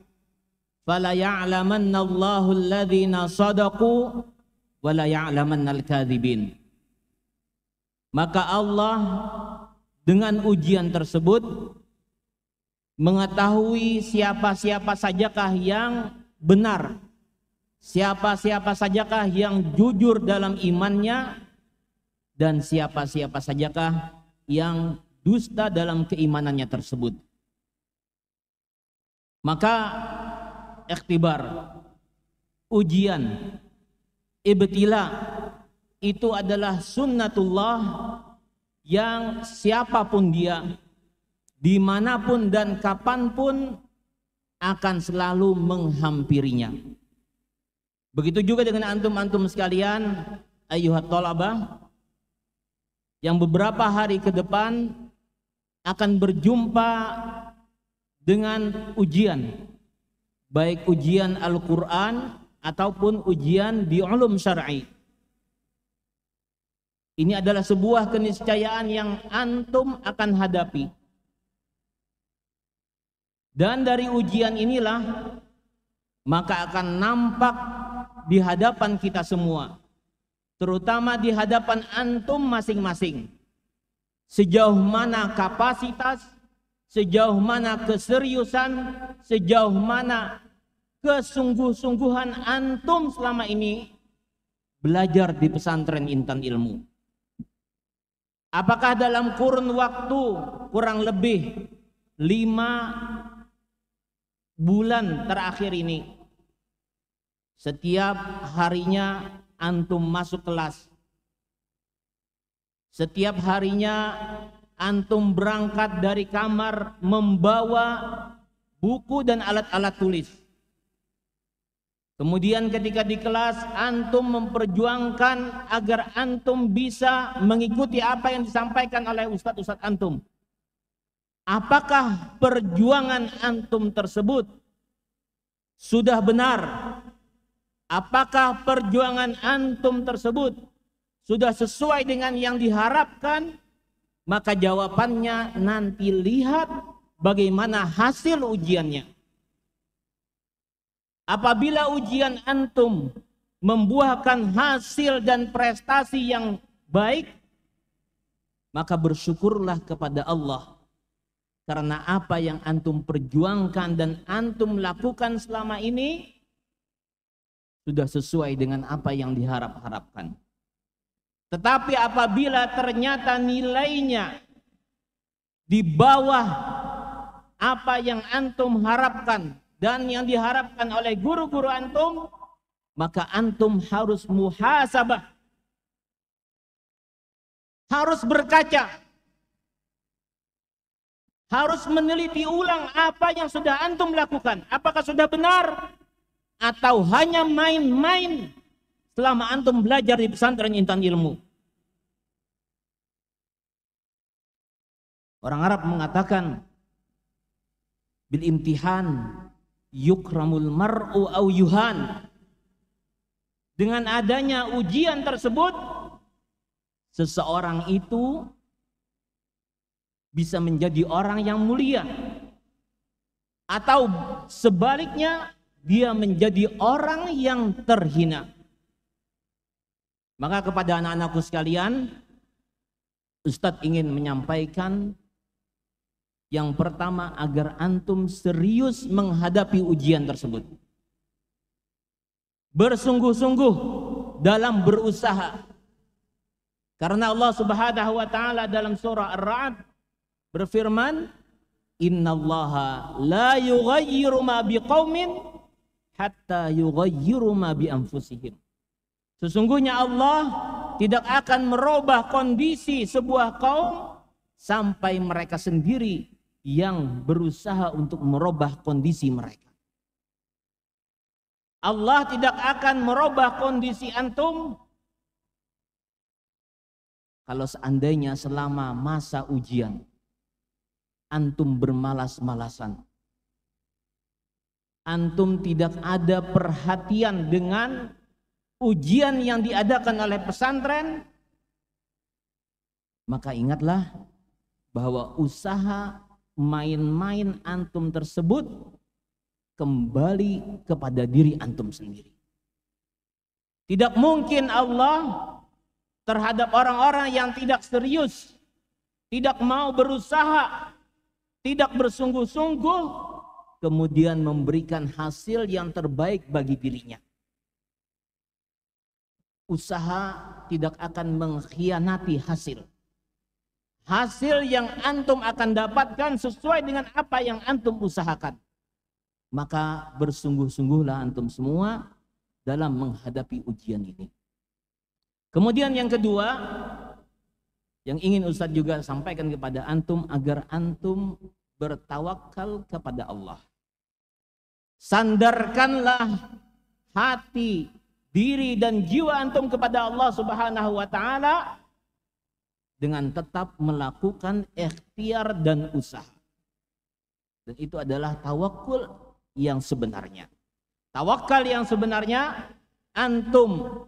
Fala ya'lamanna Allahul ladzina sadaqu wa la ya'lamanna al kadzibin Maka Allah dengan ujian tersebut mengetahui siapa-siapa sajakah yang benar, siapa-siapa sajakah yang jujur dalam imannya dan siapa-siapa sajakah yang dusta dalam keimanannya tersebut. Maka ikhtibar, ujian, ibtila itu adalah sunnatullah yang siapapun dia, dimanapun dan kapanpun akan selalu menghampirinya. Begitu juga dengan antum-antum sekalian, ayuhat tolabah, yang beberapa hari ke depan akan berjumpa dengan ujian baik ujian Al-Qur'an ataupun ujian di ulum syar'i. Ini adalah sebuah keniscayaan yang antum akan hadapi. Dan dari ujian inilah maka akan nampak di hadapan kita semua, terutama di hadapan antum masing-masing sejauh mana kapasitas, sejauh mana keseriusan, sejauh mana kesungguh-sungguhan antum selama ini belajar di pesantren Intan Ilmu. Apakah dalam kurun waktu kurang lebih lima bulan terakhir ini setiap harinya antum masuk kelas setiap harinya antum berangkat dari kamar membawa buku dan alat-alat tulis. Kemudian ketika di kelas antum memperjuangkan agar antum bisa mengikuti apa yang disampaikan oleh ustadz-ustadz antum. Apakah perjuangan antum tersebut sudah benar? Apakah perjuangan antum tersebut sudah sesuai dengan yang diharapkan, maka jawabannya nanti lihat bagaimana hasil ujiannya. Apabila ujian antum membuahkan hasil dan prestasi yang baik, maka bersyukurlah kepada Allah karena apa yang antum perjuangkan dan antum lakukan selama ini sudah sesuai dengan apa yang diharap-harapkan. Tetapi apabila ternyata nilainya di bawah apa yang antum harapkan dan yang diharapkan oleh guru-guru antum, maka antum harus muhasabah. Harus berkaca. Harus meneliti ulang apa yang sudah antum lakukan. Apakah sudah benar atau hanya main-main selama antum belajar di pesantren intan ilmu. Orang Arab mengatakan bil imtihan yukramul mar'u au yuhan. Dengan adanya ujian tersebut seseorang itu bisa menjadi orang yang mulia atau sebaliknya dia menjadi orang yang terhina. Maka kepada anak-anakku sekalian, Ustadz ingin menyampaikan yang pertama agar antum serius menghadapi ujian tersebut. Bersungguh-sungguh dalam berusaha. Karena Allah Subhanahu wa taala dalam surah Ar-Ra'd berfirman, allaha la yugayiru ma biqawmin hatta yugayiru ma bi anfusihim." Sesungguhnya Allah tidak akan merubah kondisi sebuah kaum sampai mereka sendiri yang berusaha untuk merubah kondisi mereka. Allah tidak akan merubah kondisi antum kalau seandainya selama masa ujian antum bermalas-malasan. Antum tidak ada perhatian dengan ujian yang diadakan oleh pesantren, maka ingatlah bahwa usaha main-main antum tersebut kembali kepada diri antum sendiri. Tidak mungkin Allah terhadap orang-orang yang tidak serius, tidak mau berusaha, tidak bersungguh-sungguh, kemudian memberikan hasil yang terbaik bagi dirinya usaha tidak akan mengkhianati hasil. Hasil yang antum akan dapatkan sesuai dengan apa yang antum usahakan. Maka bersungguh-sungguhlah antum semua dalam menghadapi ujian ini. Kemudian yang kedua, yang ingin Ustadz juga sampaikan kepada antum agar antum bertawakal kepada Allah. Sandarkanlah hati diri dan jiwa antum kepada Allah Subhanahu wa taala dengan tetap melakukan ikhtiar dan usaha. Dan itu adalah tawakul yang sebenarnya. Tawakal yang sebenarnya antum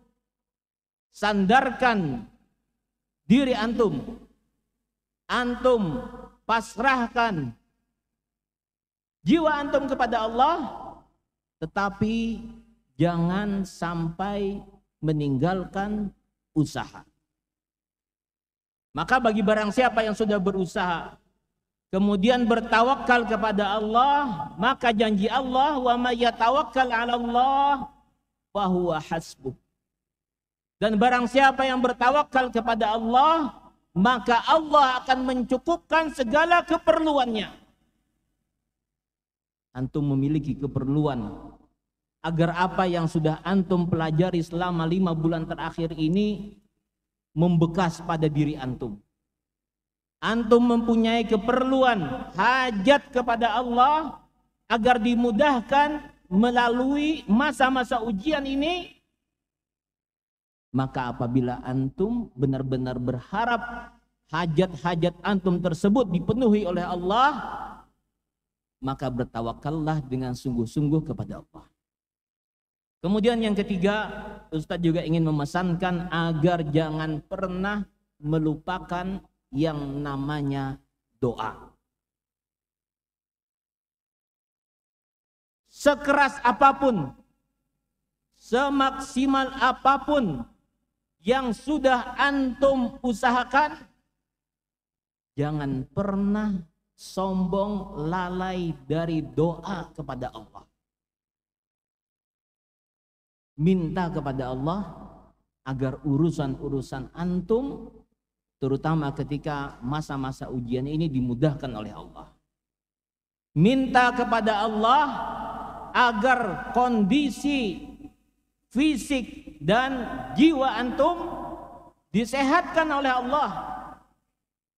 sandarkan diri antum. Antum pasrahkan jiwa antum kepada Allah tetapi jangan sampai meninggalkan usaha. Maka bagi barang siapa yang sudah berusaha kemudian bertawakal kepada Allah, maka janji Allah wa maya tawakal 'ala Allah fahuwa hasbu. Dan barang siapa yang bertawakal kepada Allah, maka Allah akan mencukupkan segala keperluannya. Antum memiliki keperluan agar apa yang sudah antum pelajari selama lima bulan terakhir ini membekas pada diri antum. Antum mempunyai keperluan hajat kepada Allah agar dimudahkan melalui masa-masa ujian ini. Maka apabila antum benar-benar berharap hajat-hajat antum tersebut dipenuhi oleh Allah, maka bertawakallah dengan sungguh-sungguh kepada Allah. Kemudian yang ketiga, Ustadz juga ingin memesankan agar jangan pernah melupakan yang namanya doa. Sekeras apapun, semaksimal apapun yang sudah antum usahakan, jangan pernah sombong lalai dari doa kepada Allah minta kepada Allah agar urusan-urusan antum terutama ketika masa-masa ujian ini dimudahkan oleh Allah. Minta kepada Allah agar kondisi fisik dan jiwa antum disehatkan oleh Allah.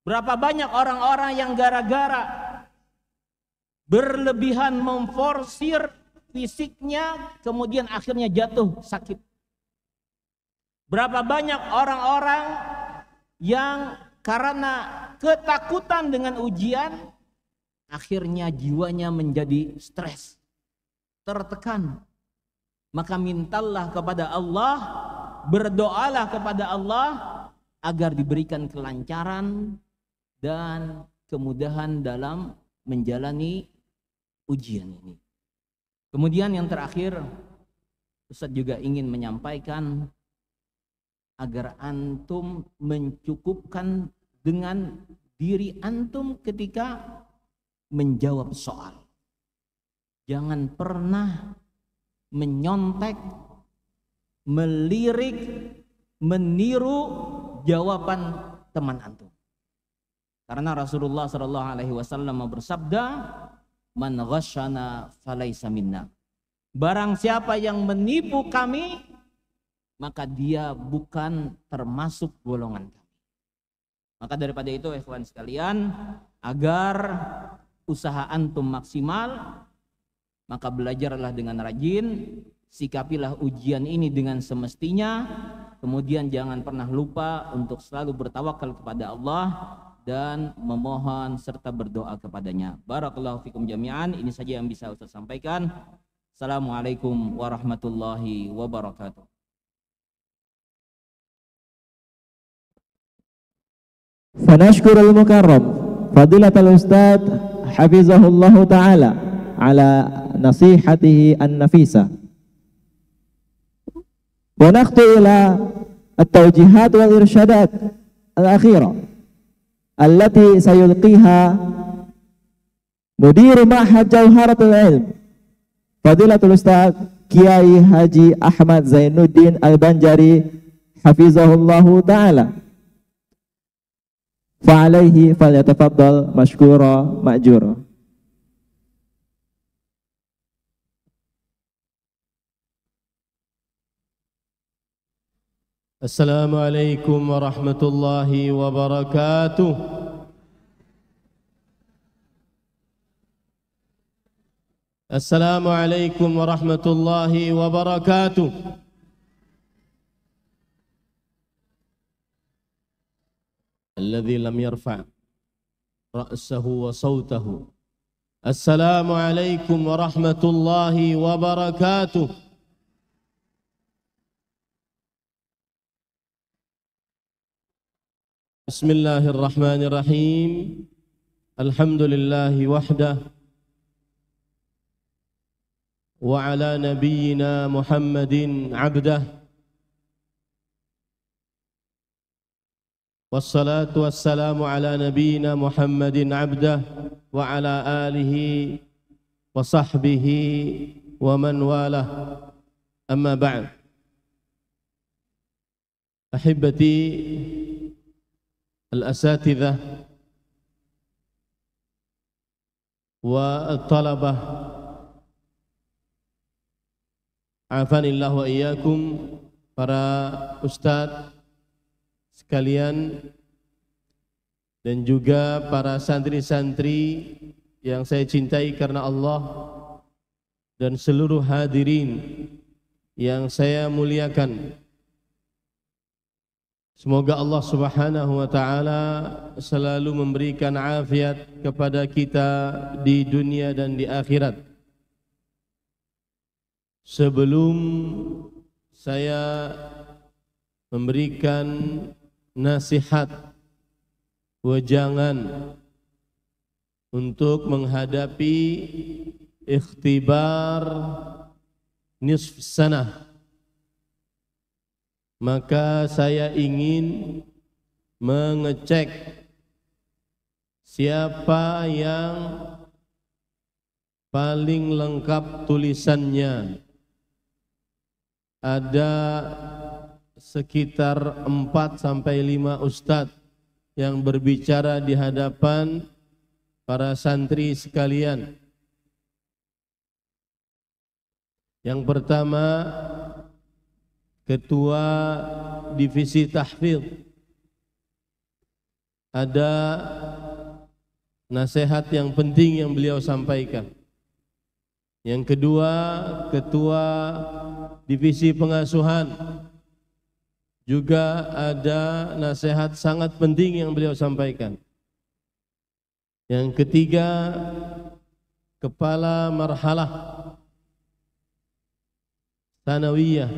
Berapa banyak orang-orang yang gara-gara berlebihan memforsir fisiknya kemudian akhirnya jatuh sakit. Berapa banyak orang-orang yang karena ketakutan dengan ujian akhirnya jiwanya menjadi stres, tertekan. Maka mintalah kepada Allah, berdoalah kepada Allah agar diberikan kelancaran dan kemudahan dalam menjalani ujian ini. Kemudian yang terakhir, Ustadz juga ingin menyampaikan agar antum mencukupkan dengan diri antum ketika menjawab soal. Jangan pernah menyontek, melirik, meniru jawaban teman antum. Karena Rasulullah Shallallahu Alaihi Wasallam bersabda, man ghasyana falaysa minna. Barang siapa yang menipu kami, maka dia bukan termasuk golongan kami. Maka daripada itu ikhwan sekalian, agar usaha antum maksimal, maka belajarlah dengan rajin, sikapilah ujian ini dengan semestinya, kemudian jangan pernah lupa untuk selalu bertawakal kepada Allah dan memohon serta berdoa kepadanya. Barakallahu fikum jami'an. Ini saja yang bisa Ustaz sampaikan. Assalamualaikum warahmatullahi wabarakatuh. فنشكر المكرم فضيلة الأستاذ حفظه الله تعالى على نصيحته النفيسة ونخطو إلى التوجيهات والإرشادات الأخيرة allati sayulqiha mudir ma'had jauharatul ilm Fadilatul Ustaz Kiai Haji Ahmad Zainuddin Al-Banjari hafizahullahu taala fa alaihi falyatafaddal mashkura ma'jura السلام عليكم ورحمة الله وبركاته السلام عليكم ورحمة الله وبركاته الذي لم يرفع رأسه وصوته السلام عليكم ورحمة الله وبركاته بسم الله الرحمن الرحيم الحمد لله وحده وعلى نبينا محمد عبده والصلاة والسلام على نبينا محمد عبده وعلى آله وصحبه ومن والاه أما بعد أحبتي الأساتذة والطلبة عافاني الله وإياكم para ustadz sekalian dan juga para santri-santri yang saya cintai karena Allah dan seluruh hadirin yang saya muliakan. Semoga Allah Subhanahu wa taala selalu memberikan afiat kepada kita di dunia dan di akhirat. Sebelum saya memberikan nasihat wejangan untuk menghadapi ikhtibar nisf sanah maka saya ingin mengecek siapa yang paling lengkap tulisannya ada sekitar empat sampai lima ustadz yang berbicara di hadapan para santri sekalian. Yang pertama Ketua Divisi Tahfidz ada nasihat yang penting yang beliau sampaikan. Yang kedua, Ketua Divisi Pengasuhan juga ada nasihat sangat penting yang beliau sampaikan. Yang ketiga, Kepala Marhalah Tanawiyah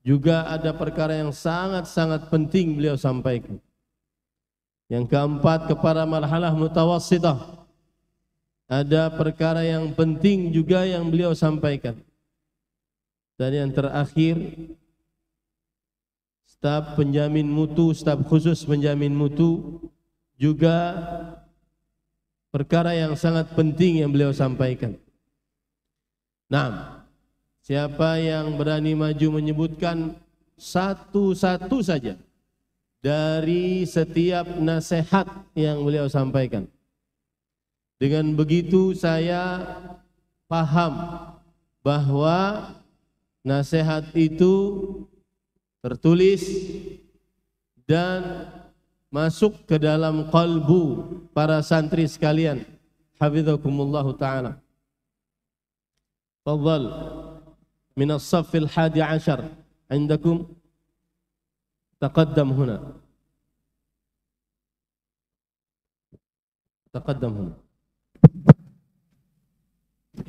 juga ada perkara yang sangat-sangat penting beliau sampaikan. Yang keempat kepada marhalah mutawassitah. Ada perkara yang penting juga yang beliau sampaikan. Dan yang terakhir staf penjamin mutu, staf khusus penjamin mutu juga perkara yang sangat penting yang beliau sampaikan. Nah, Siapa yang berani maju menyebutkan satu-satu saja dari setiap nasihat yang beliau sampaikan. Dengan begitu saya paham bahwa nasihat itu tertulis dan masuk ke dalam kalbu para santri sekalian. Hafizakumullah taala. Fadhal. من الصف الحادي عشر عندكم تقدم هنا تقدم هنا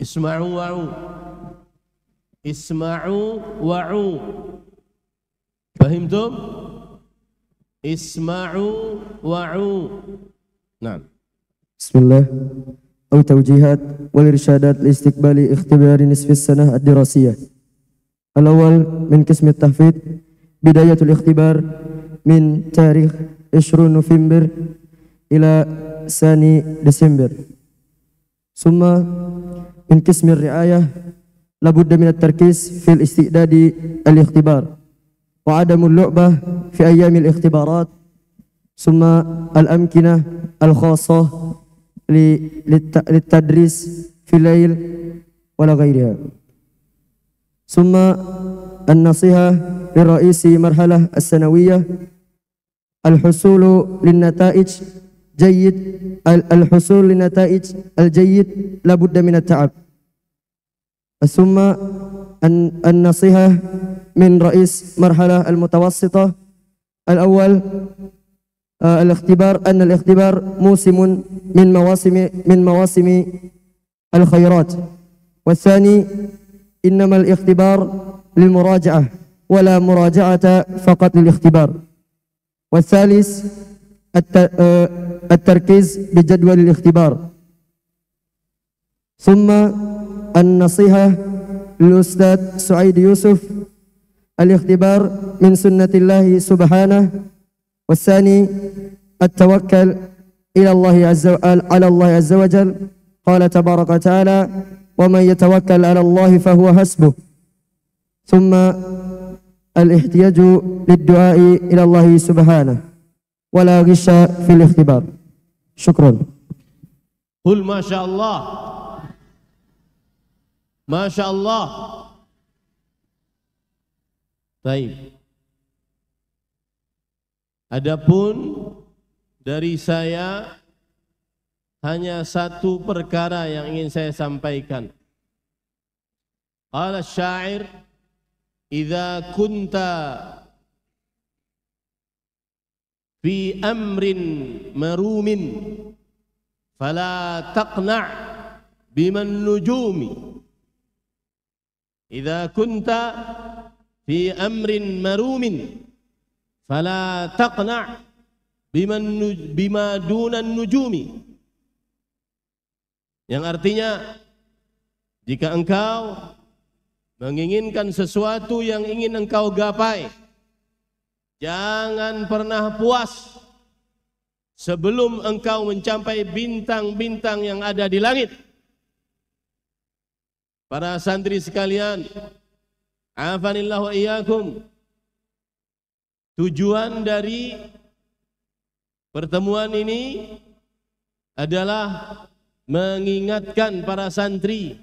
اسمعوا وعوا اسمعوا وعوا فهمتم اسمعوا وعوا نعم بسم الله أو توجيهات والإرشادات لاستقبال اختبار نصف السنة الدراسية الأول من قسم التحفيظ بداية الاختبار من تاريخ 20 نوفمبر إلى 2 ديسمبر ثم من قسم الرعاية لابد من التركيز في الاستعداد الاختبار وعدم اللعبة في أيام الاختبارات ثم الأمكنة الخاصة للتدريس في الليل ولا غيرها ثم النصيحة لرئيس مرحلة السنوية الحصول للنتائج جيد الحصول للنتائج الجيد لابد من التعب ثم النصيحة من رئيس مرحلة المتوسطة الأول آه، الاختبار أن الاختبار موسم من مواسم من مواسم الخيرات والثاني إنما الاختبار للمراجعة ولا مراجعة فقط للاختبار والثالث آه، التركيز بجدول الاختبار ثم النصيحة للأستاذ سعيد يوسف الاختبار من سنة الله سبحانه والثاني التوكل إلى الله عز على الله عز وجل قال تبارك وتعالى ومن يتوكل على الله فهو حسبه ثم الاحتياج للدعاء إلى الله سبحانه ولا غش في الاختبار شكرا قل ما شاء الله ما شاء الله طيب Adapun dari saya hanya satu perkara yang ingin saya sampaikan. Qala syair idza kunta fi amrin marumin fala taqna' biman nujumi idza kunta fi amrin marumin fala taqna' biman bima dunan nujumi yang artinya jika engkau menginginkan sesuatu yang ingin engkau gapai jangan pernah puas sebelum engkau mencapai bintang-bintang yang ada di langit para santri sekalian afanillahu iyyakum Tujuan dari pertemuan ini adalah mengingatkan para santri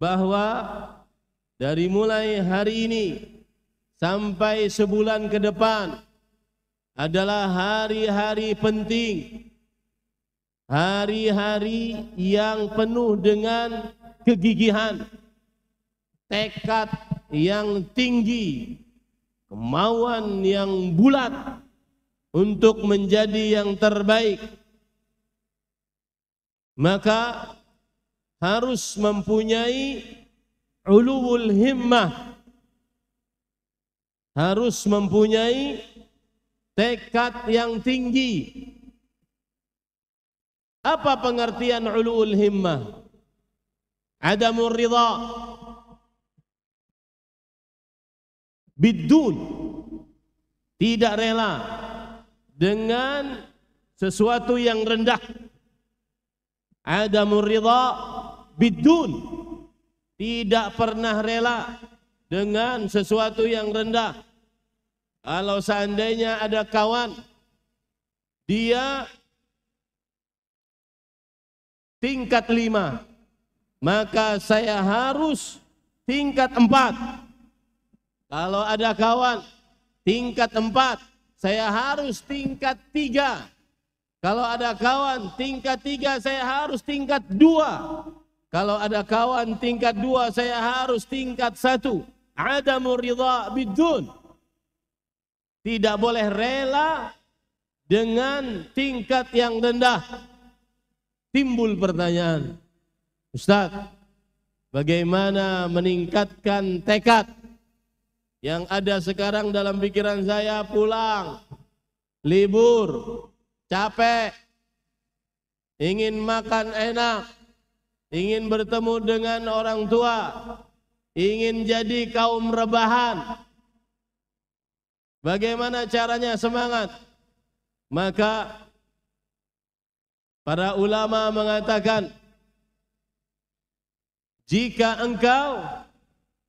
bahwa dari mulai hari ini sampai sebulan ke depan adalah hari-hari penting hari-hari yang penuh dengan kegigihan tekad yang tinggi kemauan yang bulat untuk menjadi yang terbaik maka harus mempunyai ulul himmah harus mempunyai tekad yang tinggi apa pengertian ulul himmah adamur ridha bidun tidak rela dengan sesuatu yang rendah murid ridha bidun tidak pernah rela dengan sesuatu yang rendah kalau seandainya ada kawan dia tingkat lima maka saya harus tingkat empat kalau ada kawan tingkat empat, saya harus tingkat tiga. Kalau ada kawan tingkat tiga, saya harus tingkat dua. Kalau ada kawan tingkat dua, saya harus tingkat 1. Adamu ridha bidun. Tidak boleh rela dengan tingkat yang rendah. Timbul pertanyaan. Ustaz, bagaimana meningkatkan tekad yang ada sekarang dalam pikiran saya pulang, libur, capek, ingin makan enak, ingin bertemu dengan orang tua, ingin jadi kaum rebahan. Bagaimana caranya semangat? Maka para ulama mengatakan jika engkau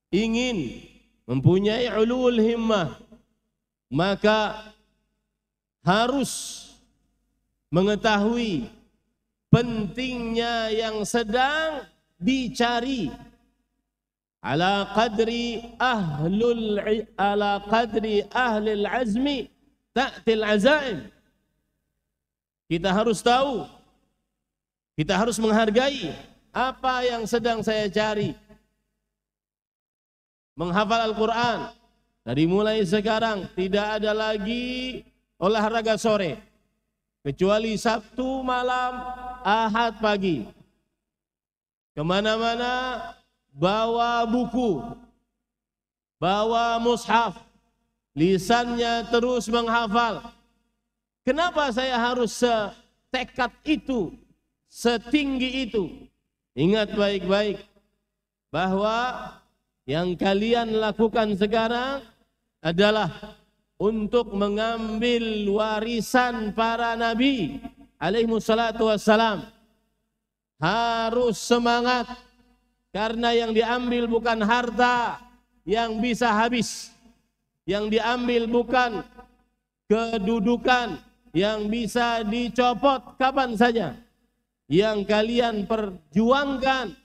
ingin mempunyai ulul himmah maka harus mengetahui pentingnya yang sedang dicari ala qadri ahlul ala qadri ahlil azmi ta'til azaim kita harus tahu kita harus menghargai apa yang sedang saya cari menghafal Al-Quran. Dari mulai sekarang tidak ada lagi olahraga sore. Kecuali Sabtu malam, Ahad pagi. Kemana-mana bawa buku, bawa mushaf. Lisannya terus menghafal. Kenapa saya harus setekad itu, setinggi itu? Ingat baik-baik bahwa yang kalian lakukan sekarang adalah untuk mengambil warisan para nabi alaihi salatu wassalam harus semangat karena yang diambil bukan harta yang bisa habis yang diambil bukan kedudukan yang bisa dicopot kapan saja yang kalian perjuangkan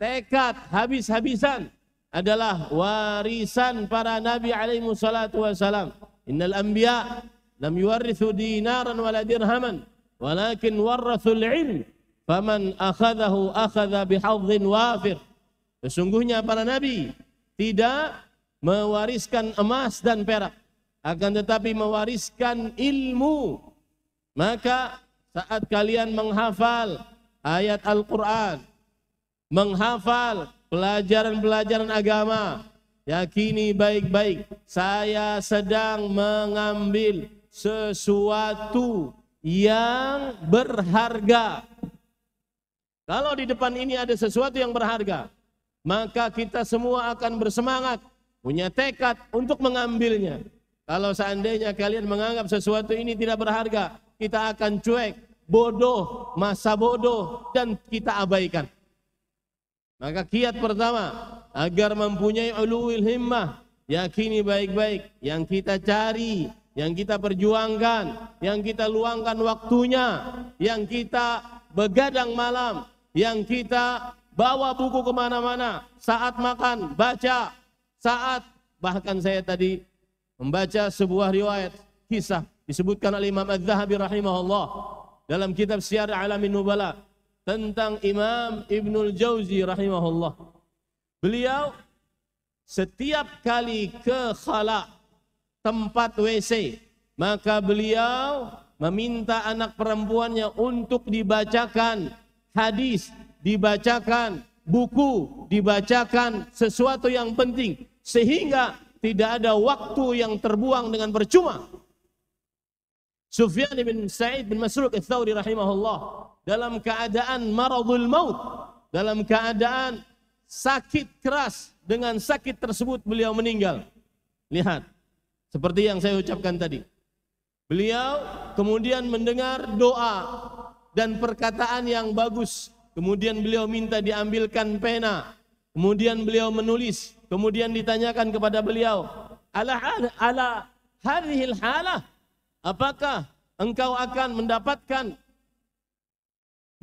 tekad habis-habisan adalah warisan para nabi alaihi salatu wasalam. Innal anbiya lam yuwarrithu dinaran wala dirhaman walakin warrathul ilm faman akhadahu akhadha bihadhin wafir. Sesungguhnya para nabi tidak mewariskan emas dan perak akan tetapi mewariskan ilmu. Maka saat kalian menghafal ayat Al-Qur'an, menghafal pelajaran-pelajaran agama. Yakini baik-baik, saya sedang mengambil sesuatu yang berharga. Kalau di depan ini ada sesuatu yang berharga, maka kita semua akan bersemangat, punya tekad untuk mengambilnya. Kalau seandainya kalian menganggap sesuatu ini tidak berharga, kita akan cuek, bodoh, masa bodoh, dan kita abaikan. Maka kiat pertama agar mempunyai uluwil himmah, yakini baik-baik yang kita cari, yang kita perjuangkan, yang kita luangkan waktunya, yang kita begadang malam, yang kita bawa buku kemana-mana, saat makan, baca, saat bahkan saya tadi membaca sebuah riwayat kisah disebutkan oleh Imam Az-Zahabi rahimahullah dalam kitab Syiar Alamin Nubala tentang Imam Ibnul Jauzi rahimahullah. Beliau setiap kali ke khala tempat WC, maka beliau meminta anak perempuannya untuk dibacakan hadis, dibacakan buku, dibacakan sesuatu yang penting sehingga tidak ada waktu yang terbuang dengan percuma. Sufyan bin Sa'id bin Masruq al tsauri rahimahullah dalam keadaan maradul maut, dalam keadaan sakit keras dengan sakit tersebut beliau meninggal. Lihat, seperti yang saya ucapkan tadi. Beliau kemudian mendengar doa dan perkataan yang bagus. Kemudian beliau minta diambilkan pena. Kemudian beliau menulis. Kemudian ditanyakan kepada beliau, "Ala ala halah, apakah engkau akan mendapatkan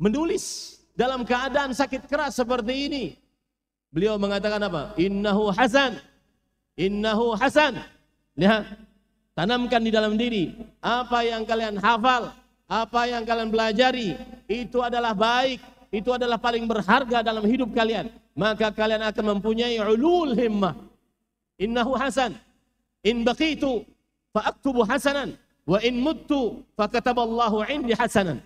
menulis dalam keadaan sakit keras seperti ini. Beliau mengatakan apa? Innahu hasan. Innahu hasan. Lihat, ya. tanamkan di dalam diri apa yang kalian hafal, apa yang kalian pelajari, itu adalah baik, itu adalah paling berharga dalam hidup kalian. Maka kalian akan mempunyai ulul himmah. Innahu hasan. In baqitu fa aktubu hasanan wa in muttu fa kataballahu indi hasanan.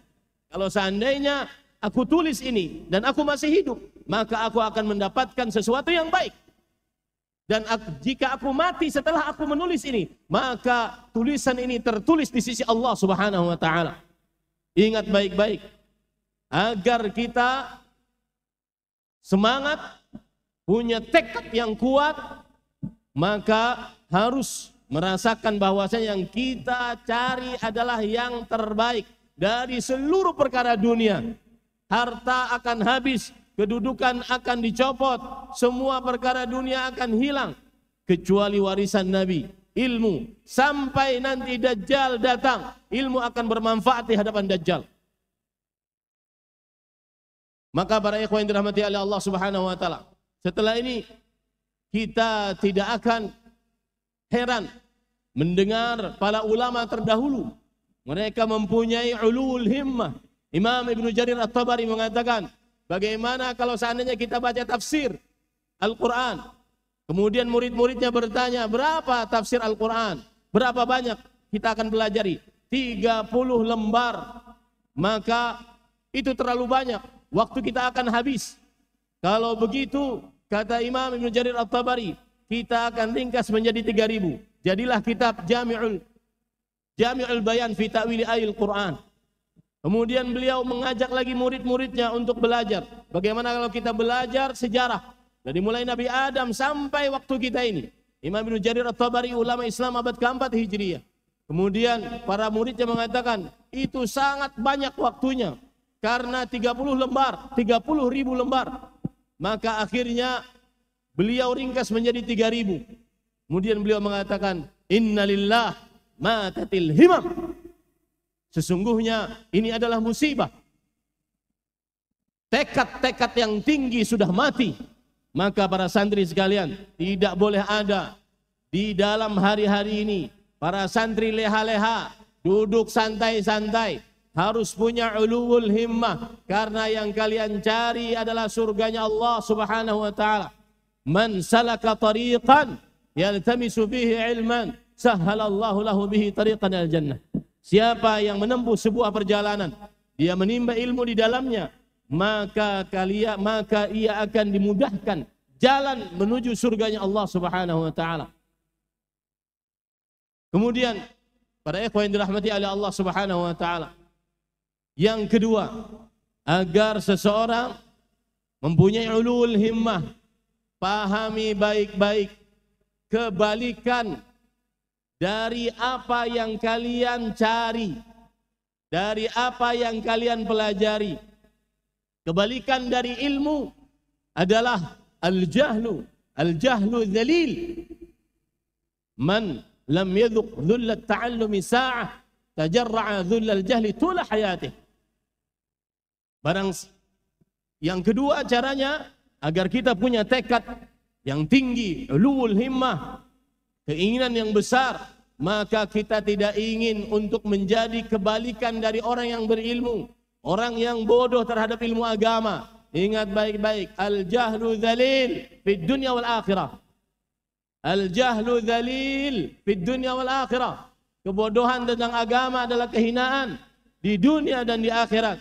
Kalau seandainya aku tulis ini dan aku masih hidup, maka aku akan mendapatkan sesuatu yang baik. Dan aku, jika aku mati setelah aku menulis ini, maka tulisan ini tertulis di sisi Allah Subhanahu wa taala. Ingat baik-baik agar kita semangat, punya tekad yang kuat, maka harus merasakan bahwasanya yang kita cari adalah yang terbaik dari seluruh perkara dunia. Harta akan habis, kedudukan akan dicopot, semua perkara dunia akan hilang kecuali warisan Nabi, ilmu. Sampai nanti Dajjal datang, ilmu akan bermanfaat di hadapan Dajjal. Maka para ikhwan yang dirahmati oleh Allah Subhanahu wa taala. Setelah ini kita tidak akan heran mendengar para ulama terdahulu mereka mempunyai ulul himmah. Imam Ibn Jarir At-Tabari mengatakan, bagaimana kalau seandainya kita baca tafsir Al-Quran. Kemudian murid-muridnya bertanya, berapa tafsir Al-Quran? Berapa banyak? Kita akan pelajari. 30 lembar. Maka itu terlalu banyak. Waktu kita akan habis. Kalau begitu, kata Imam Ibn Jarir At-Tabari, kita akan ringkas menjadi 3000. Jadilah kitab Jami'ul Jami'ul Bayan fi Ta'wili Ayil Quran. Kemudian beliau mengajak lagi murid-muridnya untuk belajar. Bagaimana kalau kita belajar sejarah dari mulai Nabi Adam sampai waktu kita ini. Imam Ibn Jarir At-Tabari ulama Islam abad keempat Hijriah. Kemudian para muridnya mengatakan itu sangat banyak waktunya karena 30 lembar, 30 ribu lembar. Maka akhirnya beliau ringkas menjadi 3 ribu. Kemudian beliau mengatakan, Innalillah matatil himam. Sesungguhnya ini adalah musibah. Tekad-tekad yang tinggi sudah mati. Maka para santri sekalian, tidak boleh ada di dalam hari-hari ini para santri leha-leha duduk santai-santai harus punya ulul himmah karena yang kalian cari adalah surganya Allah Subhanahu wa taala. Man salaka tariqan yaltamisu ilman sahalallahu lahu bihi tariqan al jannah. Siapa yang menempuh sebuah perjalanan, dia menimba ilmu di dalamnya, maka kalian maka ia akan dimudahkan jalan menuju surganya Allah Subhanahu wa taala. Kemudian para ikhwan yang dirahmati oleh Allah Subhanahu wa taala. Yang kedua, agar seseorang mempunyai ulul himmah, pahami baik-baik kebalikan dari apa yang kalian cari, dari apa yang kalian pelajari. Kebalikan dari ilmu adalah al-jahlu, al-jahlu zalil. Man lam yadhuq dhullat ta'allumi sa'ah tajarra'a dhullal jahli tula hayatih. Barang yang kedua caranya agar kita punya tekad yang tinggi, ulul himmah, keinginan yang besar maka kita tidak ingin untuk menjadi kebalikan dari orang yang berilmu, orang yang bodoh terhadap ilmu agama. Ingat baik-baik, al-jahlu zalil fid dunya wal akhirah. Al-jahlu zalil fid dunya wal akhirah. Kebodohan tentang agama adalah kehinaan di dunia dan di akhirat.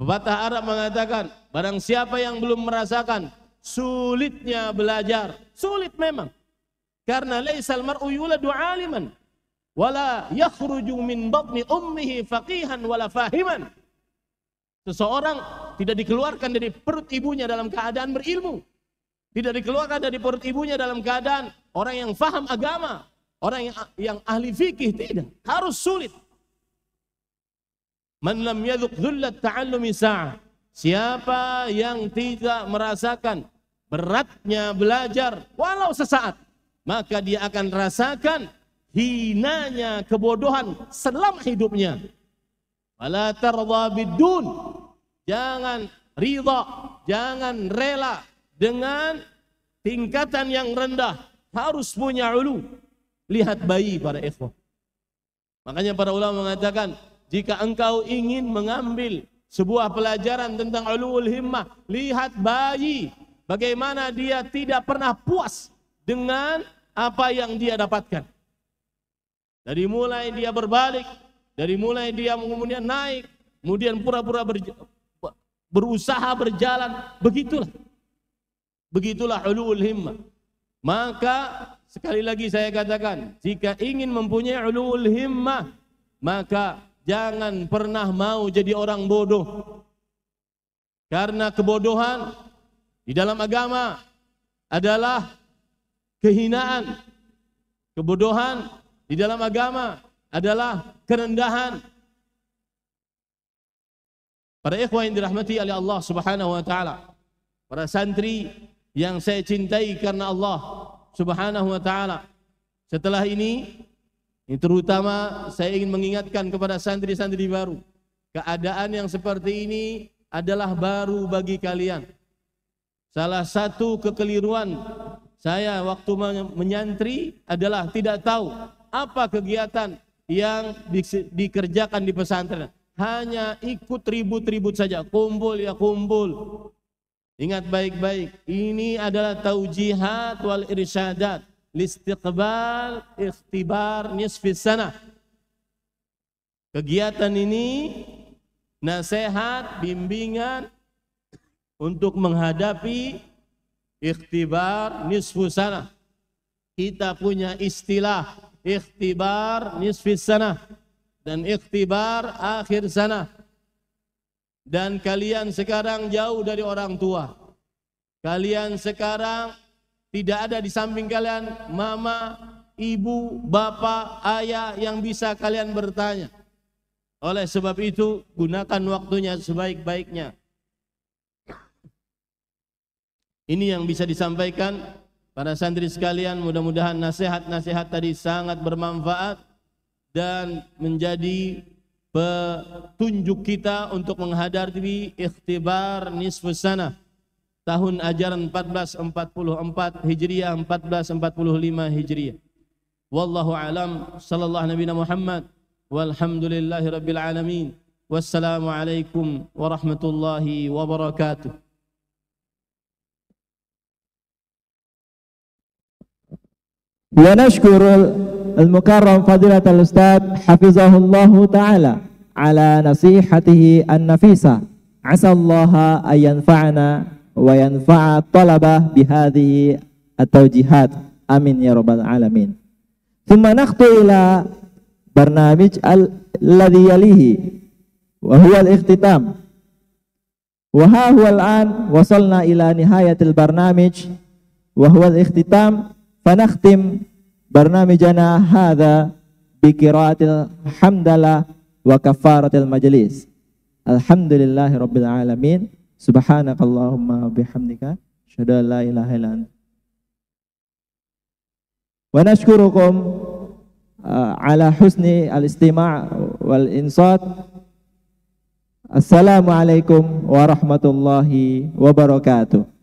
Pepatah Arab mengatakan, barang siapa yang belum merasakan sulitnya belajar, sulit memang. Karena laisal mar'u yuladu aliman wala yakhruju min batni ummihi faqihan wala fahiman. Seseorang tidak dikeluarkan dari perut ibunya dalam keadaan berilmu. Tidak dikeluarkan dari perut ibunya dalam keadaan orang yang faham agama, orang yang, yang ahli fikih tidak. Harus sulit. Man lam yadhuq dhullat ta'allumi Siapa yang tidak merasakan beratnya belajar walau sesaat maka dia akan rasakan hinanya kebodohan selama hidupnya. Wala tarda bidun. Jangan ridha, jangan rela dengan tingkatan yang rendah. Harus punya ulu. Lihat bayi para ikhwah. Makanya para ulama mengatakan, jika engkau ingin mengambil sebuah pelajaran tentang ulul himmah, lihat bayi bagaimana dia tidak pernah puas dengan apa yang dia dapatkan. Dari mulai dia berbalik, dari mulai dia kemudian naik, kemudian pura-pura ber, berusaha berjalan, begitulah. Begitulah ulul himmah. Maka sekali lagi saya katakan, jika ingin mempunyai ulul himmah, maka jangan pernah mau jadi orang bodoh. Karena kebodohan di dalam agama adalah kehinaan, kebodohan di dalam agama adalah kerendahan. Para ikhwan yang dirahmati oleh Allah Subhanahu wa taala. Para santri yang saya cintai karena Allah Subhanahu wa taala. Setelah ini, ini terutama saya ingin mengingatkan kepada santri-santri baru. Keadaan yang seperti ini adalah baru bagi kalian. Salah satu kekeliruan saya waktu menyantri adalah tidak tahu apa kegiatan yang di, dikerjakan di pesantren. Hanya ikut ribut-ribut saja, kumpul ya kumpul. Ingat baik-baik, ini adalah taujihat wal irsyadat listiqbal ikhtibar nisfis sana. Kegiatan ini nasihat, bimbingan untuk menghadapi Ikhtibar nisfu sana. Kita punya istilah ikhtibar nisfu sana dan ikhtibar akhir sana. Dan kalian sekarang jauh dari orang tua. Kalian sekarang tidak ada di samping kalian mama, ibu, bapak, ayah yang bisa kalian bertanya. Oleh sebab itu, gunakan waktunya sebaik-baiknya. Ini yang bisa disampaikan para santri sekalian. Mudah-mudahan nasihat-nasihat tadi sangat bermanfaat dan menjadi petunjuk kita untuk menghadapi ikhtibar nisfu sana tahun ajaran 1444 Hijriah 1445 Hijriah. Wallahu alam sallallahu nabi Muhammad walhamdulillahi rabbil alamin. Wassalamualaikum warahmatullahi wabarakatuh. ونشكر المكرم فضيلة الأستاذ حفظه الله تعالى على نصيحته النفيسة عسى الله أن ينفعنا وينفع الطلبة بهذه التوجيهات آمين يا رب العالمين ثم نخطو إلى برنامج الذي يليه وهو الاختتام وها هو الآن وصلنا إلى نهاية البرنامج وهو الاختتام فنختم برنامجنا هذا بقراءة الحمد لله وكفارة المجلس الحمد لله رب العالمين سبحانك اللهم بحمدك أشهد أن لا إله إلا أنت ونشكركم على حسن الاستماع والإنصات Assalamualaikum warahmatullahi wabarakatuh.